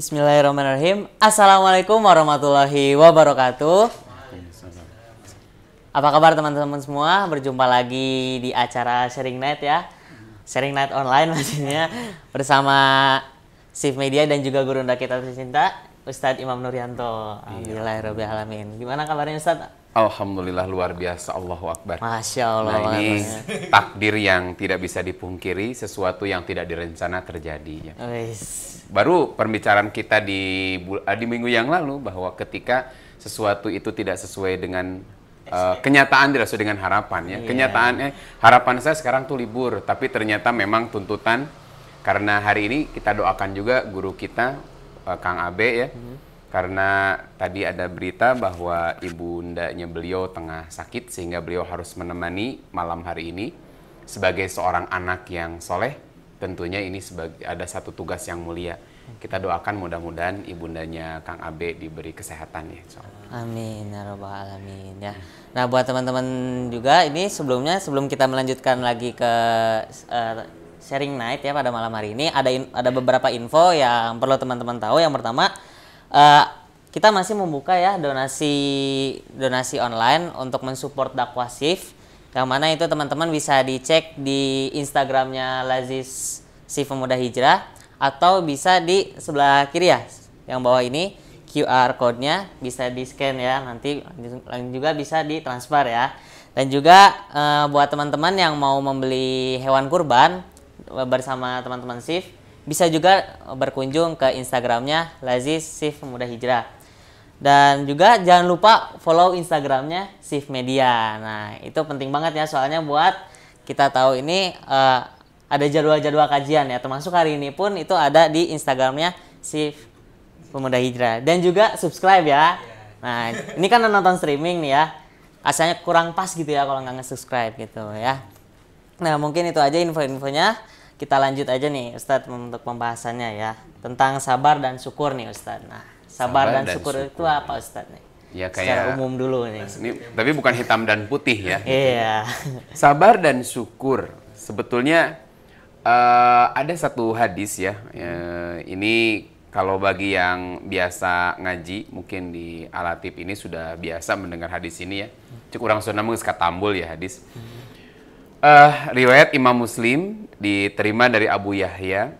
Bismillahirrahmanirrahim. Assalamualaikum warahmatullahi wabarakatuh. Apa kabar teman-teman semua? Berjumpa lagi di acara Sharing Night ya. Sharing Night online maksudnya bersama Sif Media dan juga guru kita tercinta Ustadz Imam Nuryanto. Iya. Alhamdulillahirobbilalamin. Gimana kabarnya Ustadz? Alhamdulillah luar biasa, Allahu Akbar. Masya Allah. Nah ini takdir yang tidak bisa dipungkiri, sesuatu yang tidak direncana terjadi. Ya. Baru pembicaraan kita di ah, di minggu yang lalu bahwa ketika sesuatu itu tidak sesuai dengan uh, kenyataan tidak sesuai dengan harapan ya. Yeah. Kenyataannya harapan saya sekarang tuh libur, tapi ternyata memang tuntutan karena hari ini kita doakan juga guru kita uh, Kang Abe ya. Hmm karena tadi ada berita bahwa ibundanya beliau tengah sakit sehingga beliau harus menemani malam hari ini sebagai seorang anak yang soleh tentunya ini sebagai ada satu tugas yang mulia kita doakan mudah-mudahan ibundanya Kang Abe diberi kesehatan ya Amin ya robbal alamin ya nah buat teman-teman juga ini sebelumnya sebelum kita melanjutkan lagi ke uh, sharing night ya pada malam hari ini ada in, ada beberapa info yang perlu teman-teman tahu yang pertama uh, kita masih membuka ya donasi donasi online untuk mensupport dakwah shift yang mana itu teman-teman bisa dicek di Instagramnya Lazis si pemuda hijrah atau bisa di sebelah kiri ya yang bawah ini QR code-nya bisa di scan ya nanti juga bisa di transfer ya dan juga uh, buat teman-teman yang mau membeli hewan kurban bersama teman-teman shift bisa juga berkunjung ke Instagramnya Lazis Sif Pemuda Hijrah. Dan juga jangan lupa follow Instagramnya Sif Media. Nah itu penting banget ya soalnya buat kita tahu ini uh, ada jadwal-jadwal kajian ya. Termasuk hari ini pun itu ada di Instagramnya Sif Pemuda Hijrah. Dan juga subscribe ya. Nah ini kan nonton streaming nih ya. Asalnya kurang pas gitu ya kalau nggak nge-subscribe gitu ya. Nah mungkin itu aja info-infonya kita lanjut aja nih Ustadz untuk pembahasannya ya tentang sabar dan syukur nih Ustadz. Nah, sabar, sabar dan, dan syukur, syukur itu apa Ustadz nih? Ya kayak secara umum dulu nih. Ini, tapi bukan hitam dan putih ya. Iya. sabar dan syukur sebetulnya uh, ada satu hadis ya. Uh, ini kalau bagi yang biasa ngaji mungkin di alatip ini sudah biasa mendengar hadis ini ya. Cukup orang sunnah geus tambul ya hadis. Uh, riwayat Imam Muslim diterima dari Abu Yahya.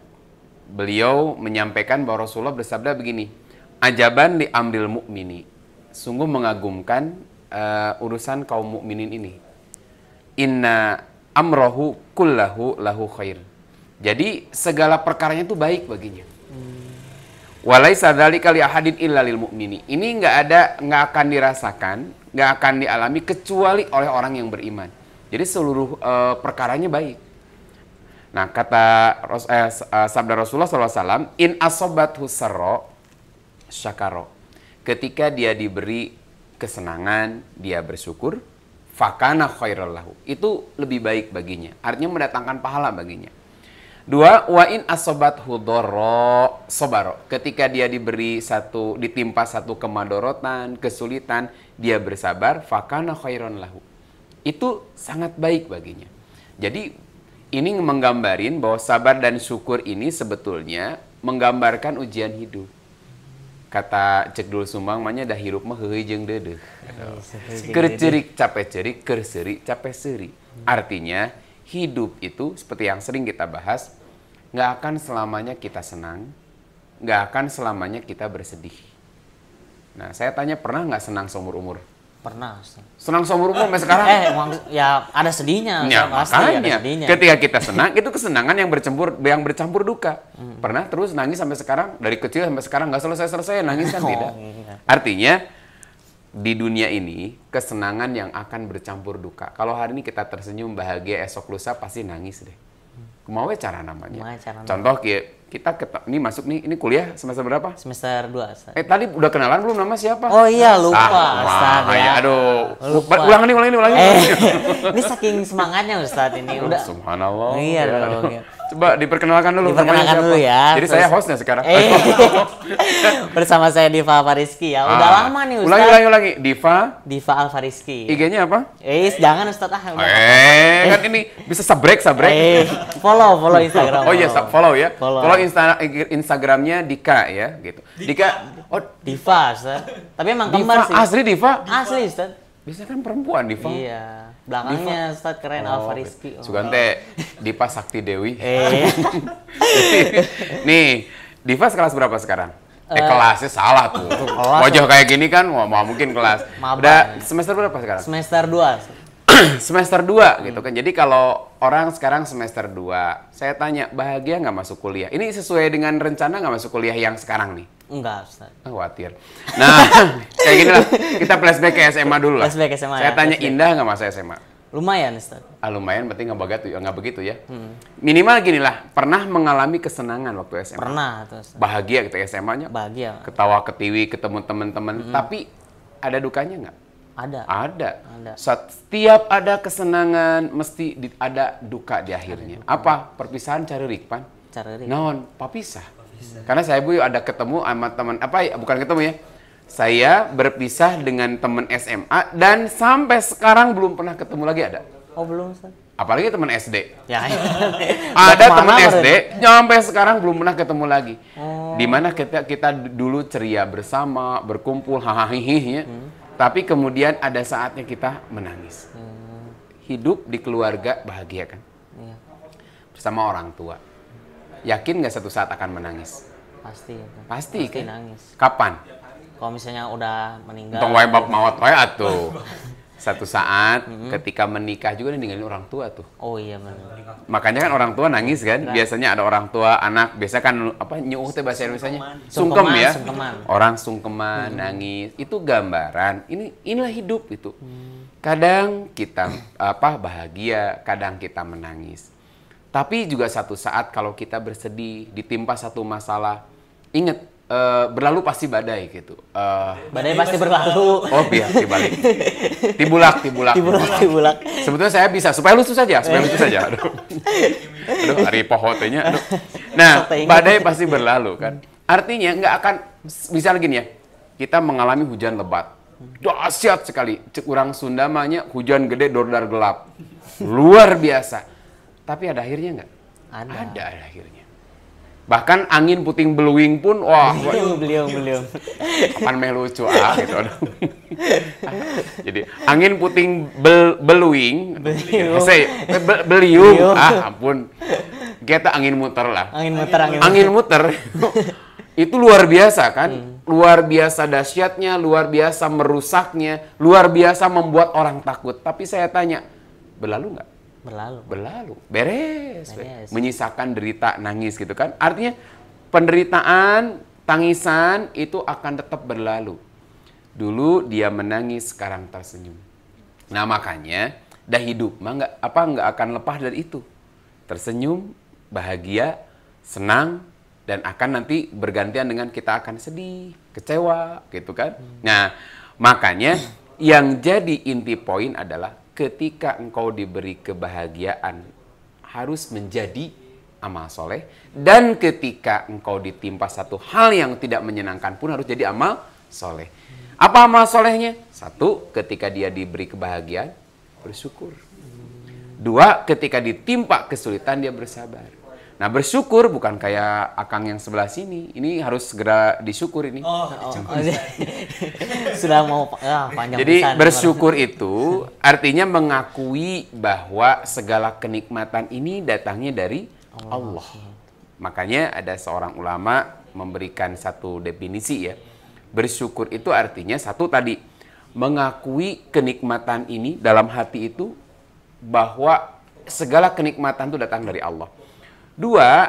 Beliau menyampaikan bahwa Rasulullah bersabda begini, "Ajaban diambil mukmini." Sungguh mengagumkan uh, urusan kaum mukminin ini. Inna amrohu kullahu lahu khair. Jadi segala perkaranya itu baik baginya. Hmm. Walai sadali kali ahadin illa lil mu'mini. Ini nggak ada, nggak akan dirasakan, nggak akan dialami kecuali oleh orang yang beriman. Jadi seluruh uh, perkaranya baik. Nah, kata eh, eh, sabda Rasulullah SAW, in asobat husaro syakaro. Ketika dia diberi kesenangan, dia bersyukur. Fakana khairul Itu lebih baik baginya. Artinya mendatangkan pahala baginya. Dua, wa in asobat hudoro sobaro. Ketika dia diberi satu, ditimpa satu kemadorotan, kesulitan, dia bersabar. Fakana khairon lahu itu sangat baik baginya. Jadi ini menggambarin bahwa sabar dan syukur ini sebetulnya menggambarkan ujian hidup. Kata Cekdul Sumbang maknya dah hirup mah hehe jeng dedeh. Kercerik capek cerik, kerseri capek seri. Artinya hidup itu seperti yang sering kita bahas nggak akan selamanya kita senang, nggak akan selamanya kita bersedih. Nah, saya tanya pernah nggak senang seumur umur? Pernah. Senang seumur umur sampai sekarang? Eh, emang, eh, ya ada sedihnya. Ya, pasti ada sedihnya. ketika kita senang, itu kesenangan yang bercampur yang bercampur duka. Hmm. Pernah terus nangis sampai sekarang? Dari kecil sampai sekarang nggak selesai-selesai nangis kan? Oh, tidak. Iya. Artinya, di dunia ini, kesenangan yang akan bercampur duka. Kalau hari ini kita tersenyum bahagia, esok lusa pasti nangis deh. Hmm. Mau ya cara namanya. Mau ya cara namanya. Contoh, kayak kita ketemu ini masuk nih ini kuliah semester berapa? Semester dua Eh tadi udah kenalan belum nama siapa? Oh iya lupa. Ah, iya, Ya, aduh. Lupa. Ulang ini ulang ini ulang ini. Eh, ini saking semangatnya Ustaz ini udah. Subhanallah. Iya, ya, Coba diperkenalkan dulu. Diperkenalkan dulu ya. Jadi saya hostnya sekarang. Eh. Bersama saya Diva Fariski ya. Udah ah. lama nih Ustaz. Ulangi, ulangi, ulangi. Diva. Diva Fariski. IG-nya apa? Eh, jangan Ustaz ah. Eh, kan ini bisa sabrek sabrek. Eh, follow, follow Instagram. Oh iya, follow ya. Follow, follow insta Instagramnya Dika ya, gitu. Dika. Oh, Diva, Ustaz. Tapi emang kembar sih. Asli Diva. Asli, Ustaz. Biasanya kan perempuan Diva. Iya. Belakangnya Ustaz keren oh, Alfa Rizky. Oh. Sugante. Dipa Sakti Dewi. Eh. Nih, Diva kelas berapa sekarang? Eh, eh kelasnya salah tuh. Kelas Wajah kayak gini kan, mau mungkin kelas. Mabang. Udah semester berapa sekarang? Semester 2. semester 2 hmm. gitu kan. Jadi kalau orang sekarang semester 2, saya tanya bahagia nggak masuk kuliah? Ini sesuai dengan rencana nggak masuk kuliah yang sekarang nih? Enggak, Ustaz. Oh, khawatir. Nah, kayak gini lah. Kita flashback ke SMA dulu lah. Flashback SMA. Ya, saya ya, tanya flashback. indah nggak masa SMA? Lumayan, Ustaz. Ah, lumayan, berarti nggak begitu, nggak begitu ya. Hmm. Minimal gini lah, pernah mengalami kesenangan waktu SMA. Pernah, Ustaz. Bahagia gitu ya, SMA-nya. Bahagia. Ketawa ketiwi, ketemu teman-teman. Hmm. Tapi ada dukanya nggak? Ada. ada. Ada. Setiap ada kesenangan, mesti di, ada duka di akhirnya. Duka. Apa? Perpisahan cari rikpan. Cari rikpan. Naon, papisah. papisah. Karena saya bu ada ketemu sama teman apa ya, bukan ketemu ya saya berpisah dengan teman SMA dan sampai sekarang belum pernah ketemu lagi ada. Oh belum Ustaz. Apalagi teman SD. Ya. ya. ada teman SD sampai sekarang belum pernah ketemu lagi. Oh. mana kita kita dulu ceria bersama, berkumpul hahaha ya. Hmm. Tapi kemudian ada saatnya kita menangis. Hmm. Hidup di keluarga bahagia kan? Ya. Bersama orang tua. Yakin nggak satu saat akan menangis? Pasti. Pasti, Pasti kan? nangis. Kapan? Kalau misalnya udah meninggal. Untung wae bab mawat wae atuh. Satu saat mm -hmm. ketika menikah juga ninggalin orang tua tuh. Oh iya benar. Makanya kan orang tua nangis kan. Biasanya ada orang tua anak biasa kan apa nyuuh teh bahasa Indonesia sungkem ya. Sungkeman. Orang sungkeman mm -hmm. nangis itu gambaran. Ini inilah hidup itu. Mm. Kadang kita apa bahagia, kadang kita menangis. Tapi juga satu saat kalau kita bersedih, ditimpa satu masalah, ingat Uh, berlalu pasti badai gitu. Uh, badai pasti berlalu. Oh iya, dibalik. Tibulak, tibulak. Tibulak, tibulak. Sebetulnya saya bisa, supaya lucu saja, supaya lucu saja. Aduh, aduh hari pohotenya. Aduh. Nah, badai pasti berlalu kan. Artinya nggak akan, bisa gini ya, kita mengalami hujan lebat. Dahsyat sekali. Kurang Sundamanya hujan gede dordar gelap. Luar biasa. Tapi ada akhirnya nggak? Ada, ada akhirnya bahkan angin puting beluing pun wah beliung beliung beliung kapan meh lucu ah gitu jadi angin puting bel, beluing beliung eh, bel beliung ah ampun kita angin muter lah angin muter angin, angin muter, muter. itu luar biasa kan hmm. luar biasa dahsyatnya luar biasa merusaknya luar biasa membuat orang takut tapi saya tanya berlalu nggak berlalu berlalu beres, beres. menyisakan derita nangis gitu kan artinya penderitaan tangisan itu akan tetap berlalu dulu dia menangis sekarang tersenyum nah makanya dah hidup mah nggak apa nggak akan lepas dari itu tersenyum bahagia senang dan akan nanti bergantian dengan kita akan sedih kecewa gitu kan hmm. nah makanya yang jadi inti poin adalah ketika engkau diberi kebahagiaan harus menjadi amal soleh dan ketika engkau ditimpa satu hal yang tidak menyenangkan pun harus jadi amal soleh. Apa amal solehnya? Satu, ketika dia diberi kebahagiaan bersyukur. Dua, ketika ditimpa kesulitan dia bersabar. Nah bersyukur bukan kayak akang yang sebelah sini. Ini harus segera disyukur ini. Oh, oh. oh iya. sudah mau ya, panjang. Jadi pesan, bersyukur itu artinya mengakui bahwa segala kenikmatan ini datangnya dari Allah. Allah. Makanya ada seorang ulama memberikan satu definisi ya. Bersyukur itu artinya satu tadi mengakui kenikmatan ini dalam hati itu bahwa segala kenikmatan itu datang dari Allah Dua,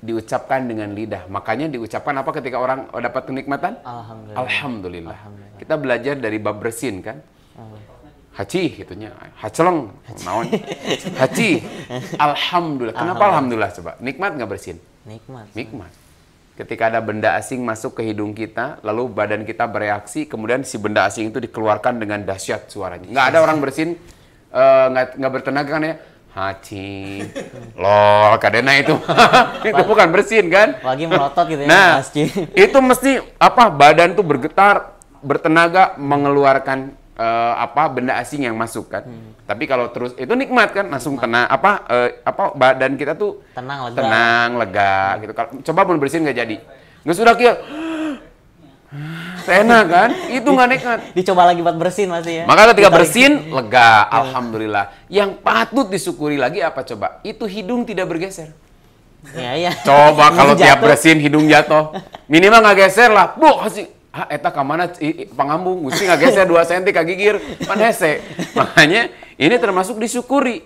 diucapkan dengan lidah. Makanya diucapkan apa ketika orang oh, dapat kenikmatan? Alhamdulillah. Alhamdulillah. Alhamdulillah. Kita belajar dari bab bersin kan? Haji gitunya, haceleng, naon? Haji. Alhamdulillah. Kenapa alhamdulillah coba? Nikmat nggak bersin? Nikmat. Nikmat. Ketika ada benda asing masuk ke hidung kita, lalu badan kita bereaksi, kemudian si benda asing itu dikeluarkan dengan dahsyat suaranya. Nggak ada orang bersin, eh, nggak uh, nggak bertenaga kan ya? haji, lol, kadena itu. itu bukan bersin kan? Lagi melotot gitu ya. Nah, itu mesti apa badan tuh bergetar, bertenaga mengeluarkan uh, apa benda asing yang masuk kan. Hmm. Tapi kalau terus itu nikmat kan, langsung tenang apa uh, apa badan kita tuh tenang lega. Tenang, lega hmm. gitu. Kalau coba pun bersin nggak jadi. Nggak sudah kia. enak kan? Itu nggak nekat. Dicoba lagi buat bersin masih ya. Maka ketika bersin lega, iya. alhamdulillah. Yang patut disyukuri lagi apa coba? Itu hidung tidak bergeser. Ya, ya. Coba kalau tiap bersin hidung jatuh, minimal nggak geser lah. Bu, kasih ah eta pengambung pangambung nggak geser dua senti kagigir gigir pan makanya ini termasuk disyukuri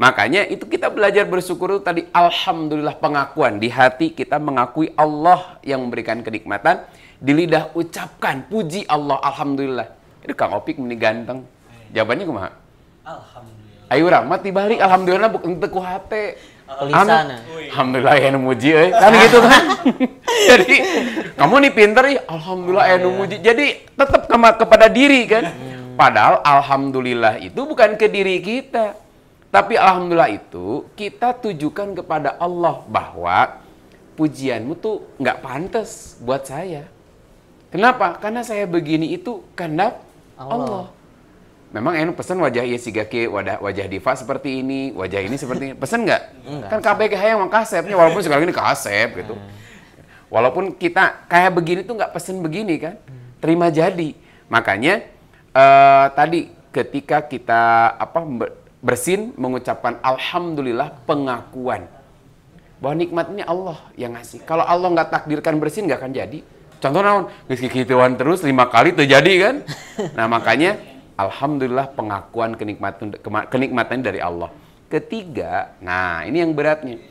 makanya itu kita belajar bersyukur itu tadi alhamdulillah pengakuan di hati kita mengakui Allah yang memberikan kenikmatan di lidah ucapkan puji Allah alhamdulillah. Itu Kang Opik meni ganteng. Jawabannya kumaha? Alhamdulillah. Ayo orang mati balik alhamdulillah bukan teu ku Am, anu? eh. alhamdulillah ya muji euy. Eh. Kan gitu kan. Jadi kamu nih pinter ya, alhamdulillah oh, anu muji. Jadi tetap kepada diri kan. Hmm. Padahal alhamdulillah itu bukan ke diri kita. Tapi alhamdulillah itu kita tujukan kepada Allah bahwa pujianmu tuh nggak pantas buat saya. Kenapa? Karena saya begini itu kehendak Allah. Allah. Memang enak pesan wajah ya si gake, wajah, wajah diva seperti ini, wajah ini seperti ini. Pesan nggak? kan KBKH yang mau kasepnya, walaupun sekarang ini kasep gitu. Hmm. Walaupun kita kayak begini tuh nggak pesan begini kan. Terima jadi. Makanya uh, tadi ketika kita apa bersin mengucapkan alhamdulillah pengakuan bahwa nikmat ini Allah yang ngasih. Kalau Allah nggak takdirkan bersin nggak akan jadi contoh naon geus kikituan terus lima kali jadi kan nah makanya alhamdulillah pengakuan kenikmatan kenikmatan dari Allah ketiga nah ini yang beratnya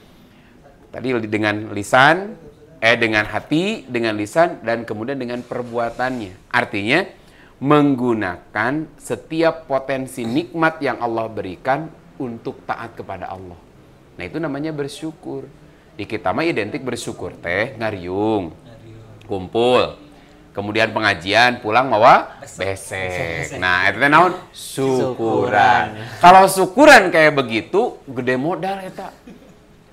tadi dengan lisan eh dengan hati dengan lisan dan kemudian dengan perbuatannya artinya menggunakan setiap potensi nikmat yang Allah berikan untuk taat kepada Allah nah itu namanya bersyukur di kita mah identik bersyukur teh ngariung kumpul kemudian pengajian pulang bawa besek. Nah, itu teh naon? Syukuran. Kalau syukuran kayak begitu gede modal eta.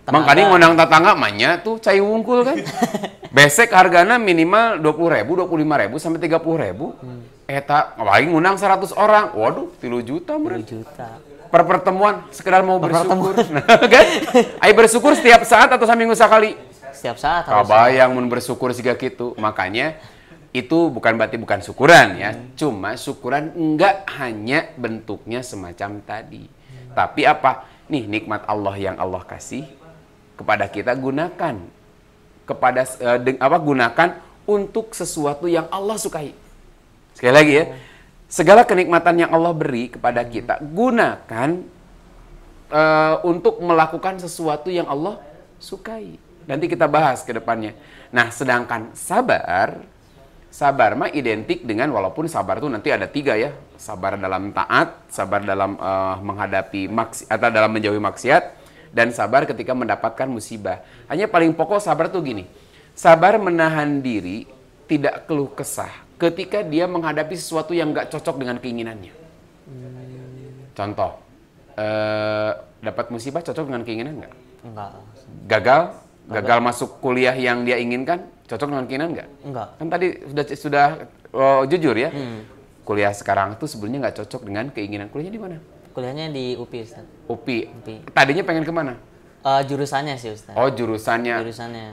Mang ngundang tetangga manya tuh cai wungkul kan. besek harganya minimal ribu 20.000, ribu sampai 30.000. Hmm. Eta ngapain ngundang 100 orang. Waduh, 3 juta meren. 3 juta. Per pertemuan sekedar mau per bersyukur. Nah, kan? Ayo bersyukur setiap saat atau seminggu sekali setiap saat kabayang mun bersyukur siga gitu makanya itu bukan berarti bukan syukuran ya hmm. cuma syukuran enggak hanya bentuknya semacam tadi hmm. tapi apa nih nikmat Allah yang Allah kasih kepada kita gunakan kepada uh, deng, apa gunakan untuk sesuatu yang Allah sukai sekali lagi ya hmm. segala kenikmatan yang Allah beri kepada hmm. kita gunakan uh, untuk melakukan sesuatu yang Allah sukai Nanti kita bahas ke depannya. Nah, sedangkan sabar, sabar mah identik dengan walaupun sabar tuh nanti ada tiga ya. Sabar dalam taat, sabar dalam uh, menghadapi maksi atau dalam menjauhi maksiat, dan sabar ketika mendapatkan musibah. Hanya paling pokok sabar tuh gini. Sabar menahan diri tidak keluh kesah ketika dia menghadapi sesuatu yang nggak cocok dengan keinginannya. Contoh, uh, dapat musibah cocok dengan keinginan nggak? Enggak. Gagal gagal masuk kuliah yang dia inginkan, cocok dengan keinginan nggak? Enggak. Kan tadi sudah sudah oh, jujur ya, hmm. kuliah sekarang itu sebenarnya nggak cocok dengan keinginan. Kuliahnya di mana? Kuliahnya di UPI, Ustaz. UPI. UPI. Tadinya pengen kemana? Uh, jurusannya sih, Ustaz. Oh, jurusannya. Jurusannya.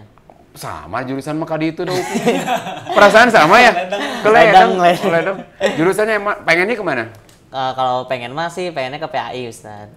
Sama jurusan di itu dong. Perasaan sama ya? Keledang. Keledang. Oh, jurusannya pengennya kemana? Uh, kalau pengen masih, pengennya ke PAI, Ustaz.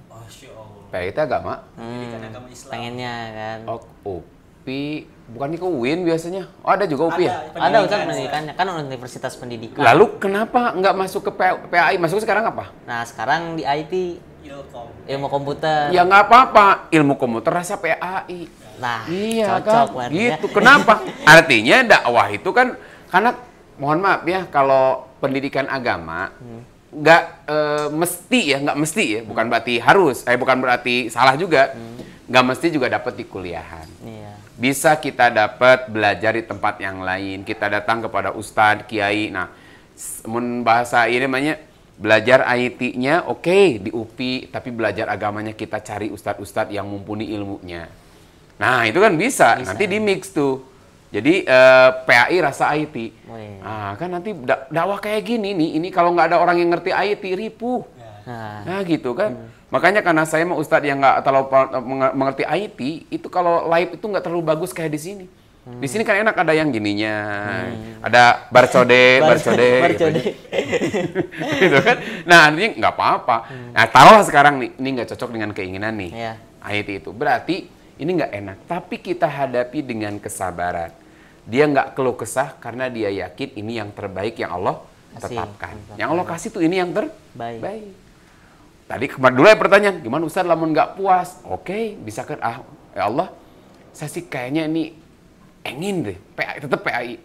PAI itu agama. Ya, hmm, kan agama Islam. Pengennya kan. Oh, UPI bukan ke UIN biasanya? Oh, ada juga UPI ya? ada, ya? Ada Ustaz pendidikannya, kan Universitas Pendidikan. Lalu kenapa nggak masuk ke PAI? Masuk sekarang apa? Nah, sekarang di IT Ilkom. ilmu komputer ya nggak apa-apa ilmu komputer rasa PAI nah iya cocok kan gitu kenapa artinya dakwah itu kan karena mohon maaf ya kalau pendidikan agama hmm nggak e, mesti ya nggak mesti ya bukan berarti harus eh bukan berarti salah juga hmm. nggak mesti juga dapat di kuliahan iya. bisa kita dapat belajar di tempat yang lain kita datang kepada ustadz kiai nah bahasa ini namanya belajar IT-nya oke okay, di UPI tapi belajar agamanya kita cari ustadz-ustadz yang mumpuni ilmunya nah itu kan bisa, bisa nanti ya. di mix tuh jadi eh, PAI rasa IT. Oh, iya. Nah, kan nanti dak dakwah kayak gini nih, ini kalau nggak ada orang yang ngerti IT ripuh. Ya. Nah, nah gitu kan. Hmm. Makanya karena saya mau ustadz yang nggak terlalu mengerti IT, itu kalau live itu nggak terlalu bagus kayak di sini. Hmm. Di sini kan enak ada yang gininya, hmm. ada barcode, barcode, barcode. Gitu. Kan. gitu kan. Nah, ini nggak apa-apa. Hmm. Nah, taruhlah sekarang nih, ini nggak cocok dengan keinginan nih. Yeah. IT itu berarti ini nggak enak, tapi kita hadapi dengan kesabaran dia nggak keluh kesah karena dia yakin ini yang terbaik yang Allah tetapkan. Yang Allah kasih tuh ini yang terbaik. Baik. Tadi kemarin dulu ya pertanyaan, gimana Ustaz lamun nggak puas? Oke, bisa kan ah ya Allah, saya sih kayaknya ini ingin deh, PAI, tetap PAI.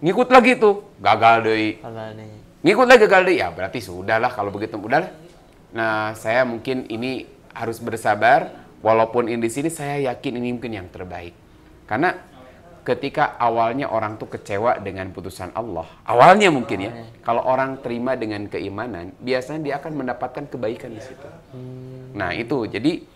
Ngikut lagi tuh, gagal deh. Gagal deh. Ngikut lagi gagal deh, ya berarti sudahlah kalau begitu, udahlah. Nah, saya mungkin ini harus bersabar, walaupun ini di sini saya yakin ini mungkin yang terbaik. Karena ketika awalnya orang tuh kecewa dengan putusan Allah. Awalnya mungkin ya. Kalau orang terima dengan keimanan, biasanya dia akan mendapatkan kebaikan di situ. Hmm. Nah, itu. Jadi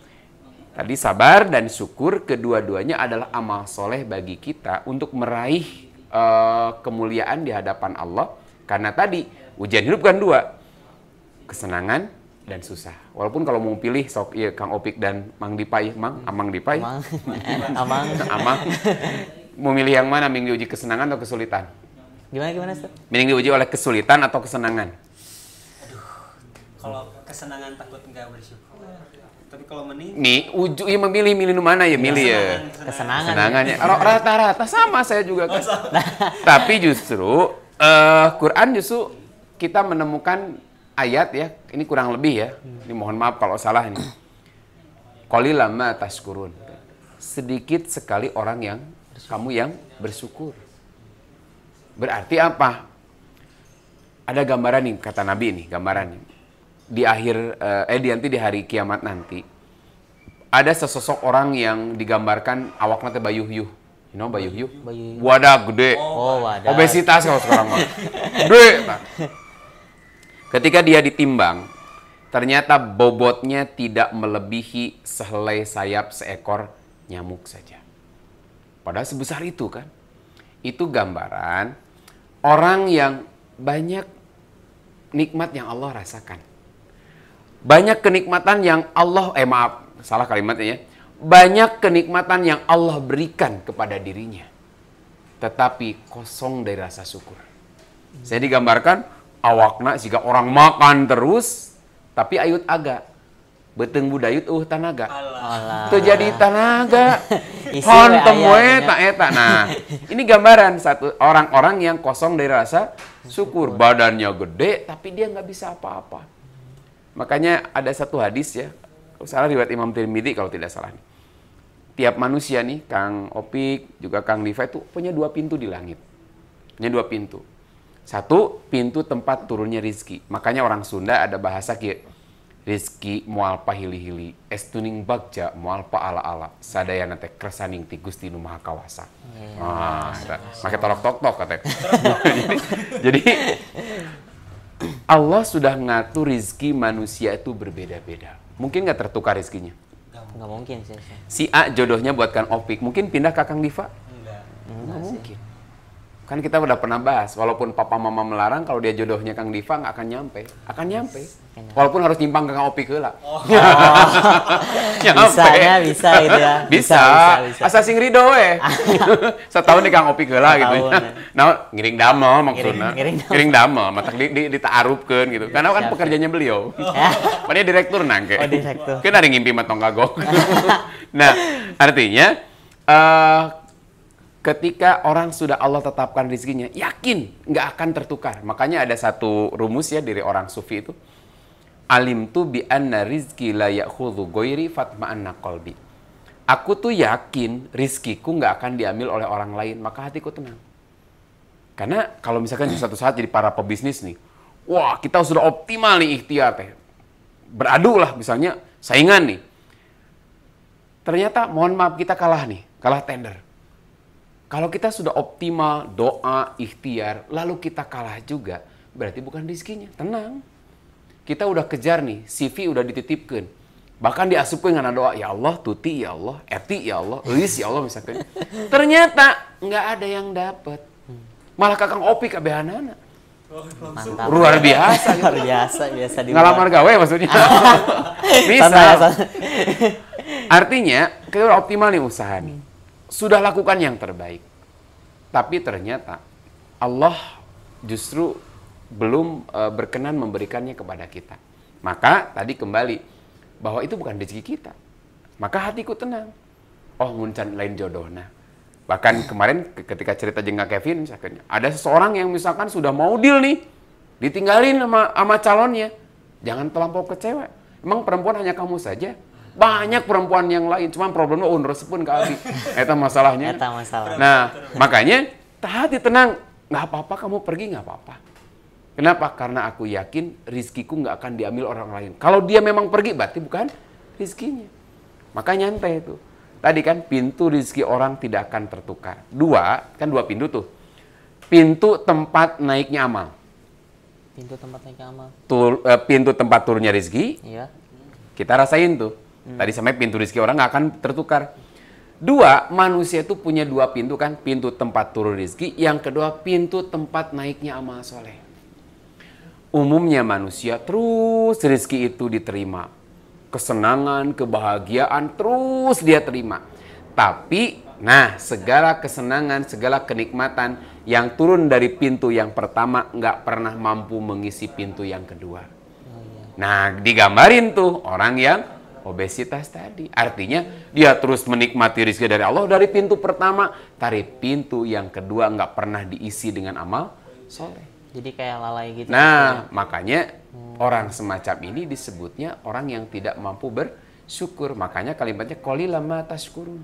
tadi sabar dan syukur kedua-duanya adalah amal soleh bagi kita untuk meraih uh, kemuliaan di hadapan Allah. Karena tadi ujian hidup kan dua. Kesenangan dan susah. Walaupun kalau mau pilih sok ya Kang Opik dan Mang Dipai, Mang Amang Dipai. Amang. Amang. Amang milih yang mana mending diuji kesenangan atau kesulitan? Gimana gimana sih Mending diuji oleh kesulitan atau kesenangan? Aduh, kalau kesenangan takut nggak bersyukur. Tapi kalau mending nih uju ya memilih milih mana ya, milih ya. Kesenangan. kesenangannya Rata-rata sama saya juga kan. Oh, Tapi justru eh Quran justru kita menemukan ayat ya, ini kurang lebih ya. Ini mohon maaf kalau salah ini. Qalilama taskurun. Sedikit sekali orang yang kamu yang bersyukur. Berarti apa? Ada gambaran nih kata Nabi ini, gambaran nih. Di akhir eh, eh di nanti di hari kiamat nanti ada sesosok orang yang digambarkan awak mata bayuh yu, You know bayuh-yuh? Wadah gede. Oh, wadah. Obesitas kalau sekarang mah. Gede. Ketika dia ditimbang, ternyata bobotnya tidak melebihi sehelai sayap seekor nyamuk saja. Padahal sebesar itu kan. Itu gambaran orang yang banyak nikmat yang Allah rasakan. Banyak kenikmatan yang Allah, eh maaf, salah kalimatnya ya. Banyak kenikmatan yang Allah berikan kepada dirinya. Tetapi kosong dari rasa syukur. Saya digambarkan awakna jika orang makan terus, tapi ayut agak beteng budayut uh tanaga. itu jadi tanaga. Hontem temue tak eta. Nah, ini gambaran satu orang-orang yang kosong dari rasa syukur. Badannya gede tapi dia nggak bisa apa-apa. Makanya ada satu hadis ya. Salah riwayat Imam Tirmidzi kalau tidak salah. Tiap manusia nih, Kang Opik, juga Kang Diva itu punya dua pintu di langit. Punya dua pintu. Satu, pintu tempat turunnya rizki. Makanya orang Sunda ada bahasa Rizki mualpa hili-hili, estuning bagja mualpa ala-ala, sadayana teh kersaning ti Gusti nu Maha Kawasa. Yeah. Ah, iya. make tolok tok tok kata jadi, Allah sudah ngatur rizki manusia itu berbeda-beda. Mungkin nggak tertukar rizkinya? Nggak mungkin sih. Si A jodohnya buatkan opik, mungkin pindah ke Kang Diva? Nggak mungkin. Kan kita udah pernah bahas, walaupun papa mama melarang, kalau dia jodohnya Kang Diva nggak akan nyampe. Akan nyampe. walaupun harus nyimpang ke Kang Opi kela. Oh. oh. bisa ya, bisa gitu ya. Bisa. bisa, bisa, asal sing rido Setahun di Kang Opi kela gitu. Ya. Ya. Nah, ngiring damel maksudnya. Ngiring, ngiring damel. mata di, di, taarupkan gitu. Karena kan iya, iya. pekerjaannya beliau. Padahal oh. direktur nangke. Oh, direktur. Kan ada ngimpi matong kagok. nah, artinya, uh, ketika orang sudah Allah tetapkan rezekinya, yakin nggak akan tertukar. Makanya ada satu rumus ya dari orang sufi itu. Alim tu bi anna rizki la ya'khudhu goiri fatma'anna qalbi. Aku tuh yakin rizkiku nggak akan diambil oleh orang lain, maka hatiku tenang. Karena kalau misalkan suatu saat jadi para pebisnis nih, wah kita sudah optimal nih ikhtiar teh. Beradu lah misalnya saingan nih. Ternyata mohon maaf kita kalah nih, kalah tender kalau kita sudah optimal, doa, ikhtiar, lalu kita kalah juga, berarti bukan rizkinya. Tenang. Kita udah kejar nih, CV udah dititipkan. Bahkan diasupkan dengan doa, ya Allah, tuti ya Allah, eti ya Allah, lis ya Allah misalkan. Ternyata nggak ada yang dapat. Malah kakang opi kabehanana. Mantap. Luar biasa. Luar biasa, biasa di Ngalamar gawe maksudnya. Bisa. Artinya, kita udah optimal nih usaha nih sudah lakukan yang terbaik. Tapi ternyata Allah justru belum eh, berkenan memberikannya kepada kita. Maka tadi kembali bahwa itu bukan rezeki kita. Maka hatiku tenang. Oh muncan lain jodohnya. Bahkan kemarin ketika cerita jengka Kevin, misalkan, ada seseorang yang misalkan sudah mau deal nih, ditinggalin sama, sama calonnya. Jangan terlampau kecewa. Emang perempuan hanya kamu saja? Banyak perempuan yang lain, cuma problemnya owner sepun ke Abi. itu masalahnya. Eta masalah. Nah, makanya hati tenang. Nggak apa-apa kamu pergi nggak apa-apa. Kenapa? Karena aku yakin rizkiku nggak akan diambil orang lain. Kalau dia memang pergi, berarti bukan rizkinya. Maka nyantai itu. Tadi kan pintu rizki orang tidak akan tertukar. Dua, kan dua pintu tuh. Pintu tempat naiknya amal. Pintu tempat naiknya amal. Tul, uh, pintu tempat turunnya rizki. Iya. Kita rasain tuh. Hmm. Tadi sampai pintu rezeki orang nggak akan tertukar. Dua, manusia itu punya dua pintu kan. Pintu tempat turun rezeki, yang kedua pintu tempat naiknya amal soleh. Umumnya manusia terus rezeki itu diterima. Kesenangan, kebahagiaan terus dia terima. Tapi, nah segala kesenangan, segala kenikmatan yang turun dari pintu yang pertama nggak pernah mampu mengisi pintu yang kedua. Oh, iya. Nah digambarin tuh orang yang obesitas tadi. Artinya dia terus menikmati rizki dari Allah dari pintu pertama, dari pintu yang kedua nggak pernah diisi dengan amal soleh. Jadi kayak lalai gitu. Nah, ya. makanya hmm. orang semacam ini disebutnya orang yang tidak mampu bersyukur. Makanya kalimatnya koli lama taskurun.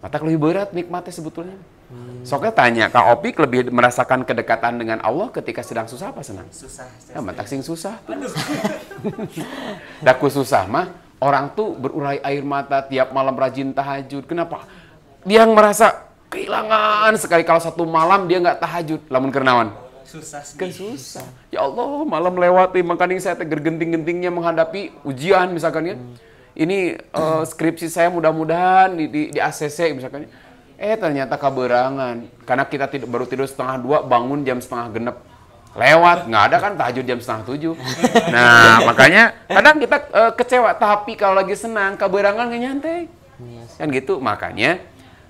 Mata lebih berat nikmatnya sebetulnya. Hmm. Soalnya tanya, Kak Opik lebih merasakan kedekatan dengan Allah ketika sedang susah apa senang? Susah. Ya, nah, matak sing susah. Daku susah mah Orang tuh berurai air mata tiap malam rajin tahajud. Kenapa? Dia yang merasa kehilangan sekali kalau satu malam dia nggak tahajud. Lamun kernawan. Susah Kan susah. Ya Allah, malam lewati makanya saya gergenting-gentingnya menghadapi ujian misalkan ya. Ini uh, skripsi saya mudah-mudahan di, di, di ACC misalkan. Ya. Eh ternyata keberangan. Karena kita tidak, baru tidur setengah dua, bangun jam setengah genep lewat nggak ada kan tahajud jam setengah tujuh nah makanya kadang kita e, kecewa tapi kalau lagi senang keberangan nggak nyantai kan gitu makanya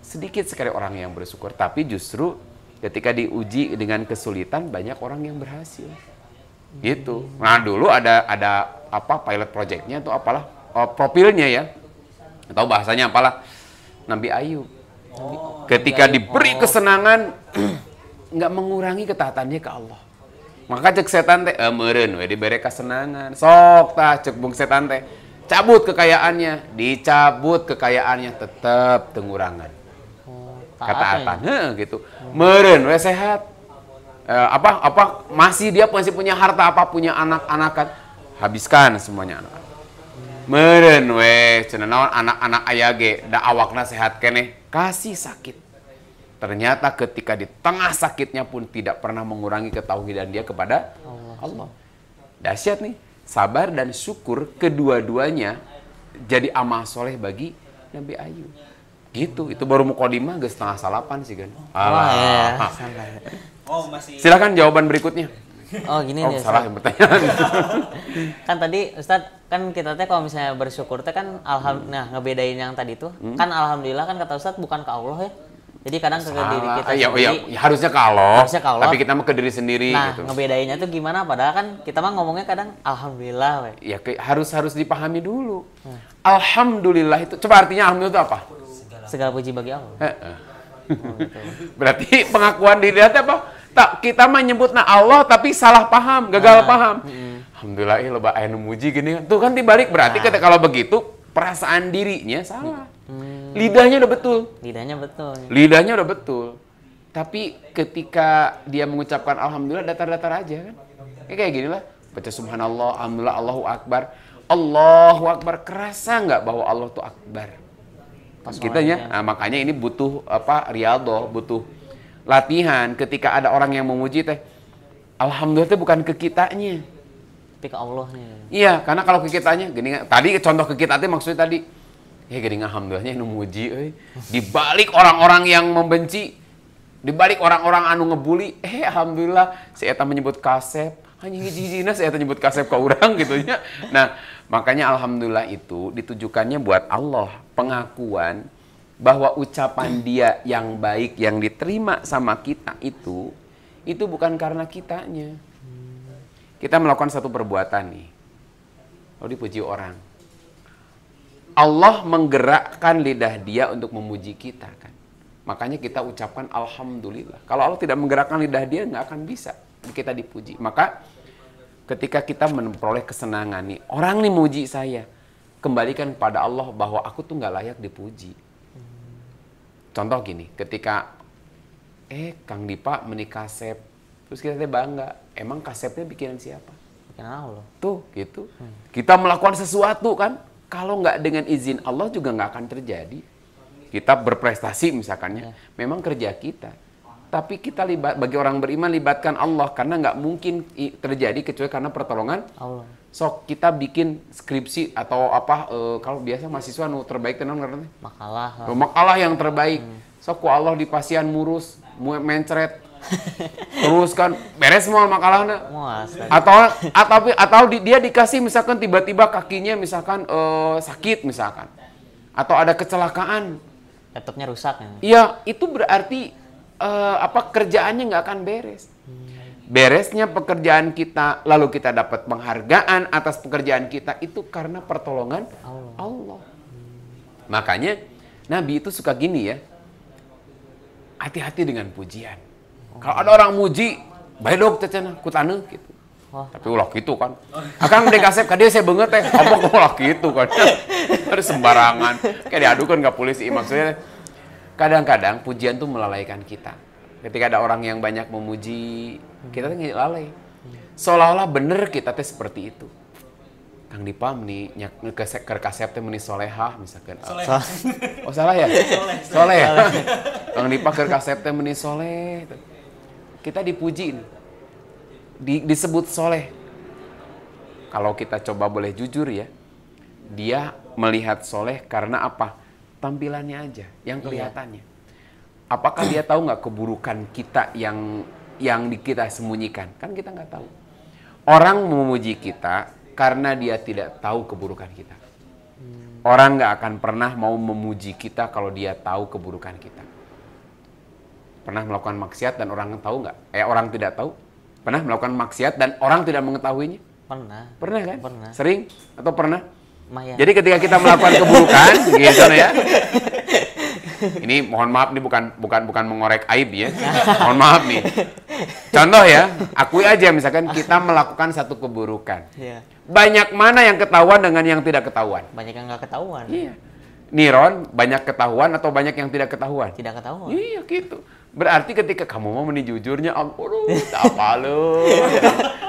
sedikit sekali orang yang bersyukur tapi justru ketika diuji dengan kesulitan banyak orang yang berhasil gitu nah dulu ada ada apa pilot projectnya atau apalah oh, eh, profilnya ya atau bahasanya apalah Nabi Ayub oh, ketika diberi kesenangan nggak mengurangi ketaatannya ke Allah maka cek setan teh eh, meren we dibere kesenangan sok tah cek bung setan teh cabut kekayaannya dicabut kekayaannya tetap tengurangan oh, kata ya? atan ya? gitu oh. meren we sehat eh, apa apa masih dia masih punya harta apa punya anak-anakan habiskan semuanya anak meren we cenah naon anak-anak ayage da awakna sehat kene kasih sakit Ternyata ketika di tengah sakitnya pun tidak pernah mengurangi ketauhidan dia kepada Allah. Allah. Dahsyat nih. Sabar dan syukur kedua-duanya jadi amal soleh bagi Nabi Ayub. Gitu, itu baru mukodimah gak setengah salapan sih kan. Oh, Alah. Ya, Oh, masih... Silakan jawaban berikutnya. Oh gini oh, nih, Salah yang bertanya. kan tadi Ustadz kan kita teh kalau misalnya bersyukur teh kan alhamdulillah hmm. Nah, ngebedain yang tadi tuh hmm. kan alhamdulillah kan kata Ustadz bukan ke Allah ya jadi kadang Salah. ke diri kita iya, iya. sendiri. Ya, ya, harusnya kalau. Harusnya kalau. Tapi kita mah ke diri sendiri. Nah, gitu. ngebedainnya tuh gimana? Padahal kan kita mah ngomongnya kadang alhamdulillah. We. Ya ke, harus harus dipahami dulu. Hmm. Alhamdulillah itu. Coba artinya alhamdulillah itu apa? Segala, Segala puji bagi Allah. Eh, eh. Oh, gitu. Berarti pengakuan diri itu apa? Tak kita mah nyebut nah Allah tapi salah paham, gagal nah, paham. Hmm. Alhamdulillah ya loba aya muji gini Tuh kan dibalik berarti nah. kalau begitu perasaan dirinya salah. Hmm. Lidahnya udah betul. Lidahnya betul. Lidahnya udah betul. Tapi ketika dia mengucapkan alhamdulillah datar-datar aja kan. Ya, kayak gini lah. Baca subhanallah, alhamdulillah, Allahu akbar. Allahu akbar kerasa nggak bahwa Allah tuh akbar. Pas kitanya, ya. nah, makanya ini butuh apa? Rialdo, butuh latihan ketika ada orang yang memuji teh. Alhamdulillah itu bukan ke kitanya. Tapi ke Allahnya. Iya, karena kalau ke kitanya, gini, tadi contoh ke kita maksudnya tadi, ya gering alhamdulillahnya nu muji euy di balik orang-orang yang membenci di balik orang-orang anu ngebully eh alhamdulillah si eta menyebut kasep hanya hiji-hijina si eta nyebut kasep ke orang gitu ya nah makanya alhamdulillah itu ditujukannya buat Allah pengakuan bahwa ucapan dia yang baik yang diterima sama kita itu itu bukan karena kitanya kita melakukan satu perbuatan nih oh dipuji orang Allah menggerakkan lidah dia untuk memuji kita kan. Makanya kita ucapkan alhamdulillah. Kalau Allah tidak menggerakkan lidah dia nggak akan bisa kita dipuji. Maka ketika kita memperoleh kesenangan nih, orang nih muji saya. Kembalikan pada Allah bahwa aku tuh nggak layak dipuji. Contoh gini, ketika eh Kang Dipa menikah Sep, terus kita bangga. Emang kasepnya bikinan siapa? Bikinan Allah. Tuh, gitu. Hmm. Kita melakukan sesuatu kan, kalau nggak dengan izin Allah juga nggak akan terjadi. Kita berprestasi misalkannya, ya. memang kerja kita. Tapi kita libat, bagi orang beriman libatkan Allah karena nggak mungkin terjadi kecuali karena pertolongan Allah. So kita bikin skripsi atau apa e, kalau biasa mahasiswa nu terbaik tenang ngerti? Makalah. Makalah yang terbaik. Hmm. So ku Allah di pasien murus, mencret, terus kan beres semua makalahnya atau atau atau di, dia dikasih misalkan tiba-tiba kakinya misalkan uh, sakit misalkan atau ada kecelakaan laptopnya rusak ya iya itu berarti uh, apa kerjaannya nggak akan beres beresnya pekerjaan kita lalu kita dapat penghargaan atas pekerjaan kita itu karena pertolongan Allah, Allah. makanya Nabi itu suka gini ya hati-hati dengan pujian kalau ada orang muji, baik dong cecena, kutane gitu. Tapi ulah gitu kan. Akang mending kasep ka saya banget teh, kok ulah gitu kan. Terus sembarangan. Kayak diadukan ke polisi maksudnya kadang-kadang pujian tuh melalaikan kita. Ketika ada orang yang banyak memuji, kita tuh lalai. Seolah-olah bener kita teh seperti itu. Kang Dipa nih nyak ke kasep teh meni solehah misalkan. Soleh. Oh salah ya? Soleh. soleh. soleh. Kang Dipa ke kasep teh meni soleh kita dipuji ini, Di, disebut soleh. Kalau kita coba boleh jujur ya, dia melihat soleh karena apa? Tampilannya aja, yang iya. kelihatannya. Apakah dia tahu nggak keburukan kita yang yang di kita sembunyikan? Kan kita nggak tahu. Orang memuji kita karena dia tidak tahu keburukan kita. Hmm. Orang nggak akan pernah mau memuji kita kalau dia tahu keburukan kita pernah melakukan maksiat dan orang tahu nggak? Eh orang tidak tahu? Pernah melakukan maksiat dan orang tidak mengetahuinya? Pernah. Pernah kan? Pernah. Sering atau pernah? Maya. Jadi ketika kita melakukan keburukan, gitu ya. Ini mohon maaf nih bukan bukan bukan mengorek aib ya. mohon maaf nih. Contoh ya, akui aja misalkan kita melakukan satu keburukan. Iya. Banyak mana yang ketahuan dengan yang tidak ketahuan? Banyak yang nggak ketahuan. Iya. Niron banyak ketahuan atau banyak yang tidak ketahuan? Tidak ketahuan. Iya gitu. Berarti ketika kamu mau meni jujurnya, tak apa lu?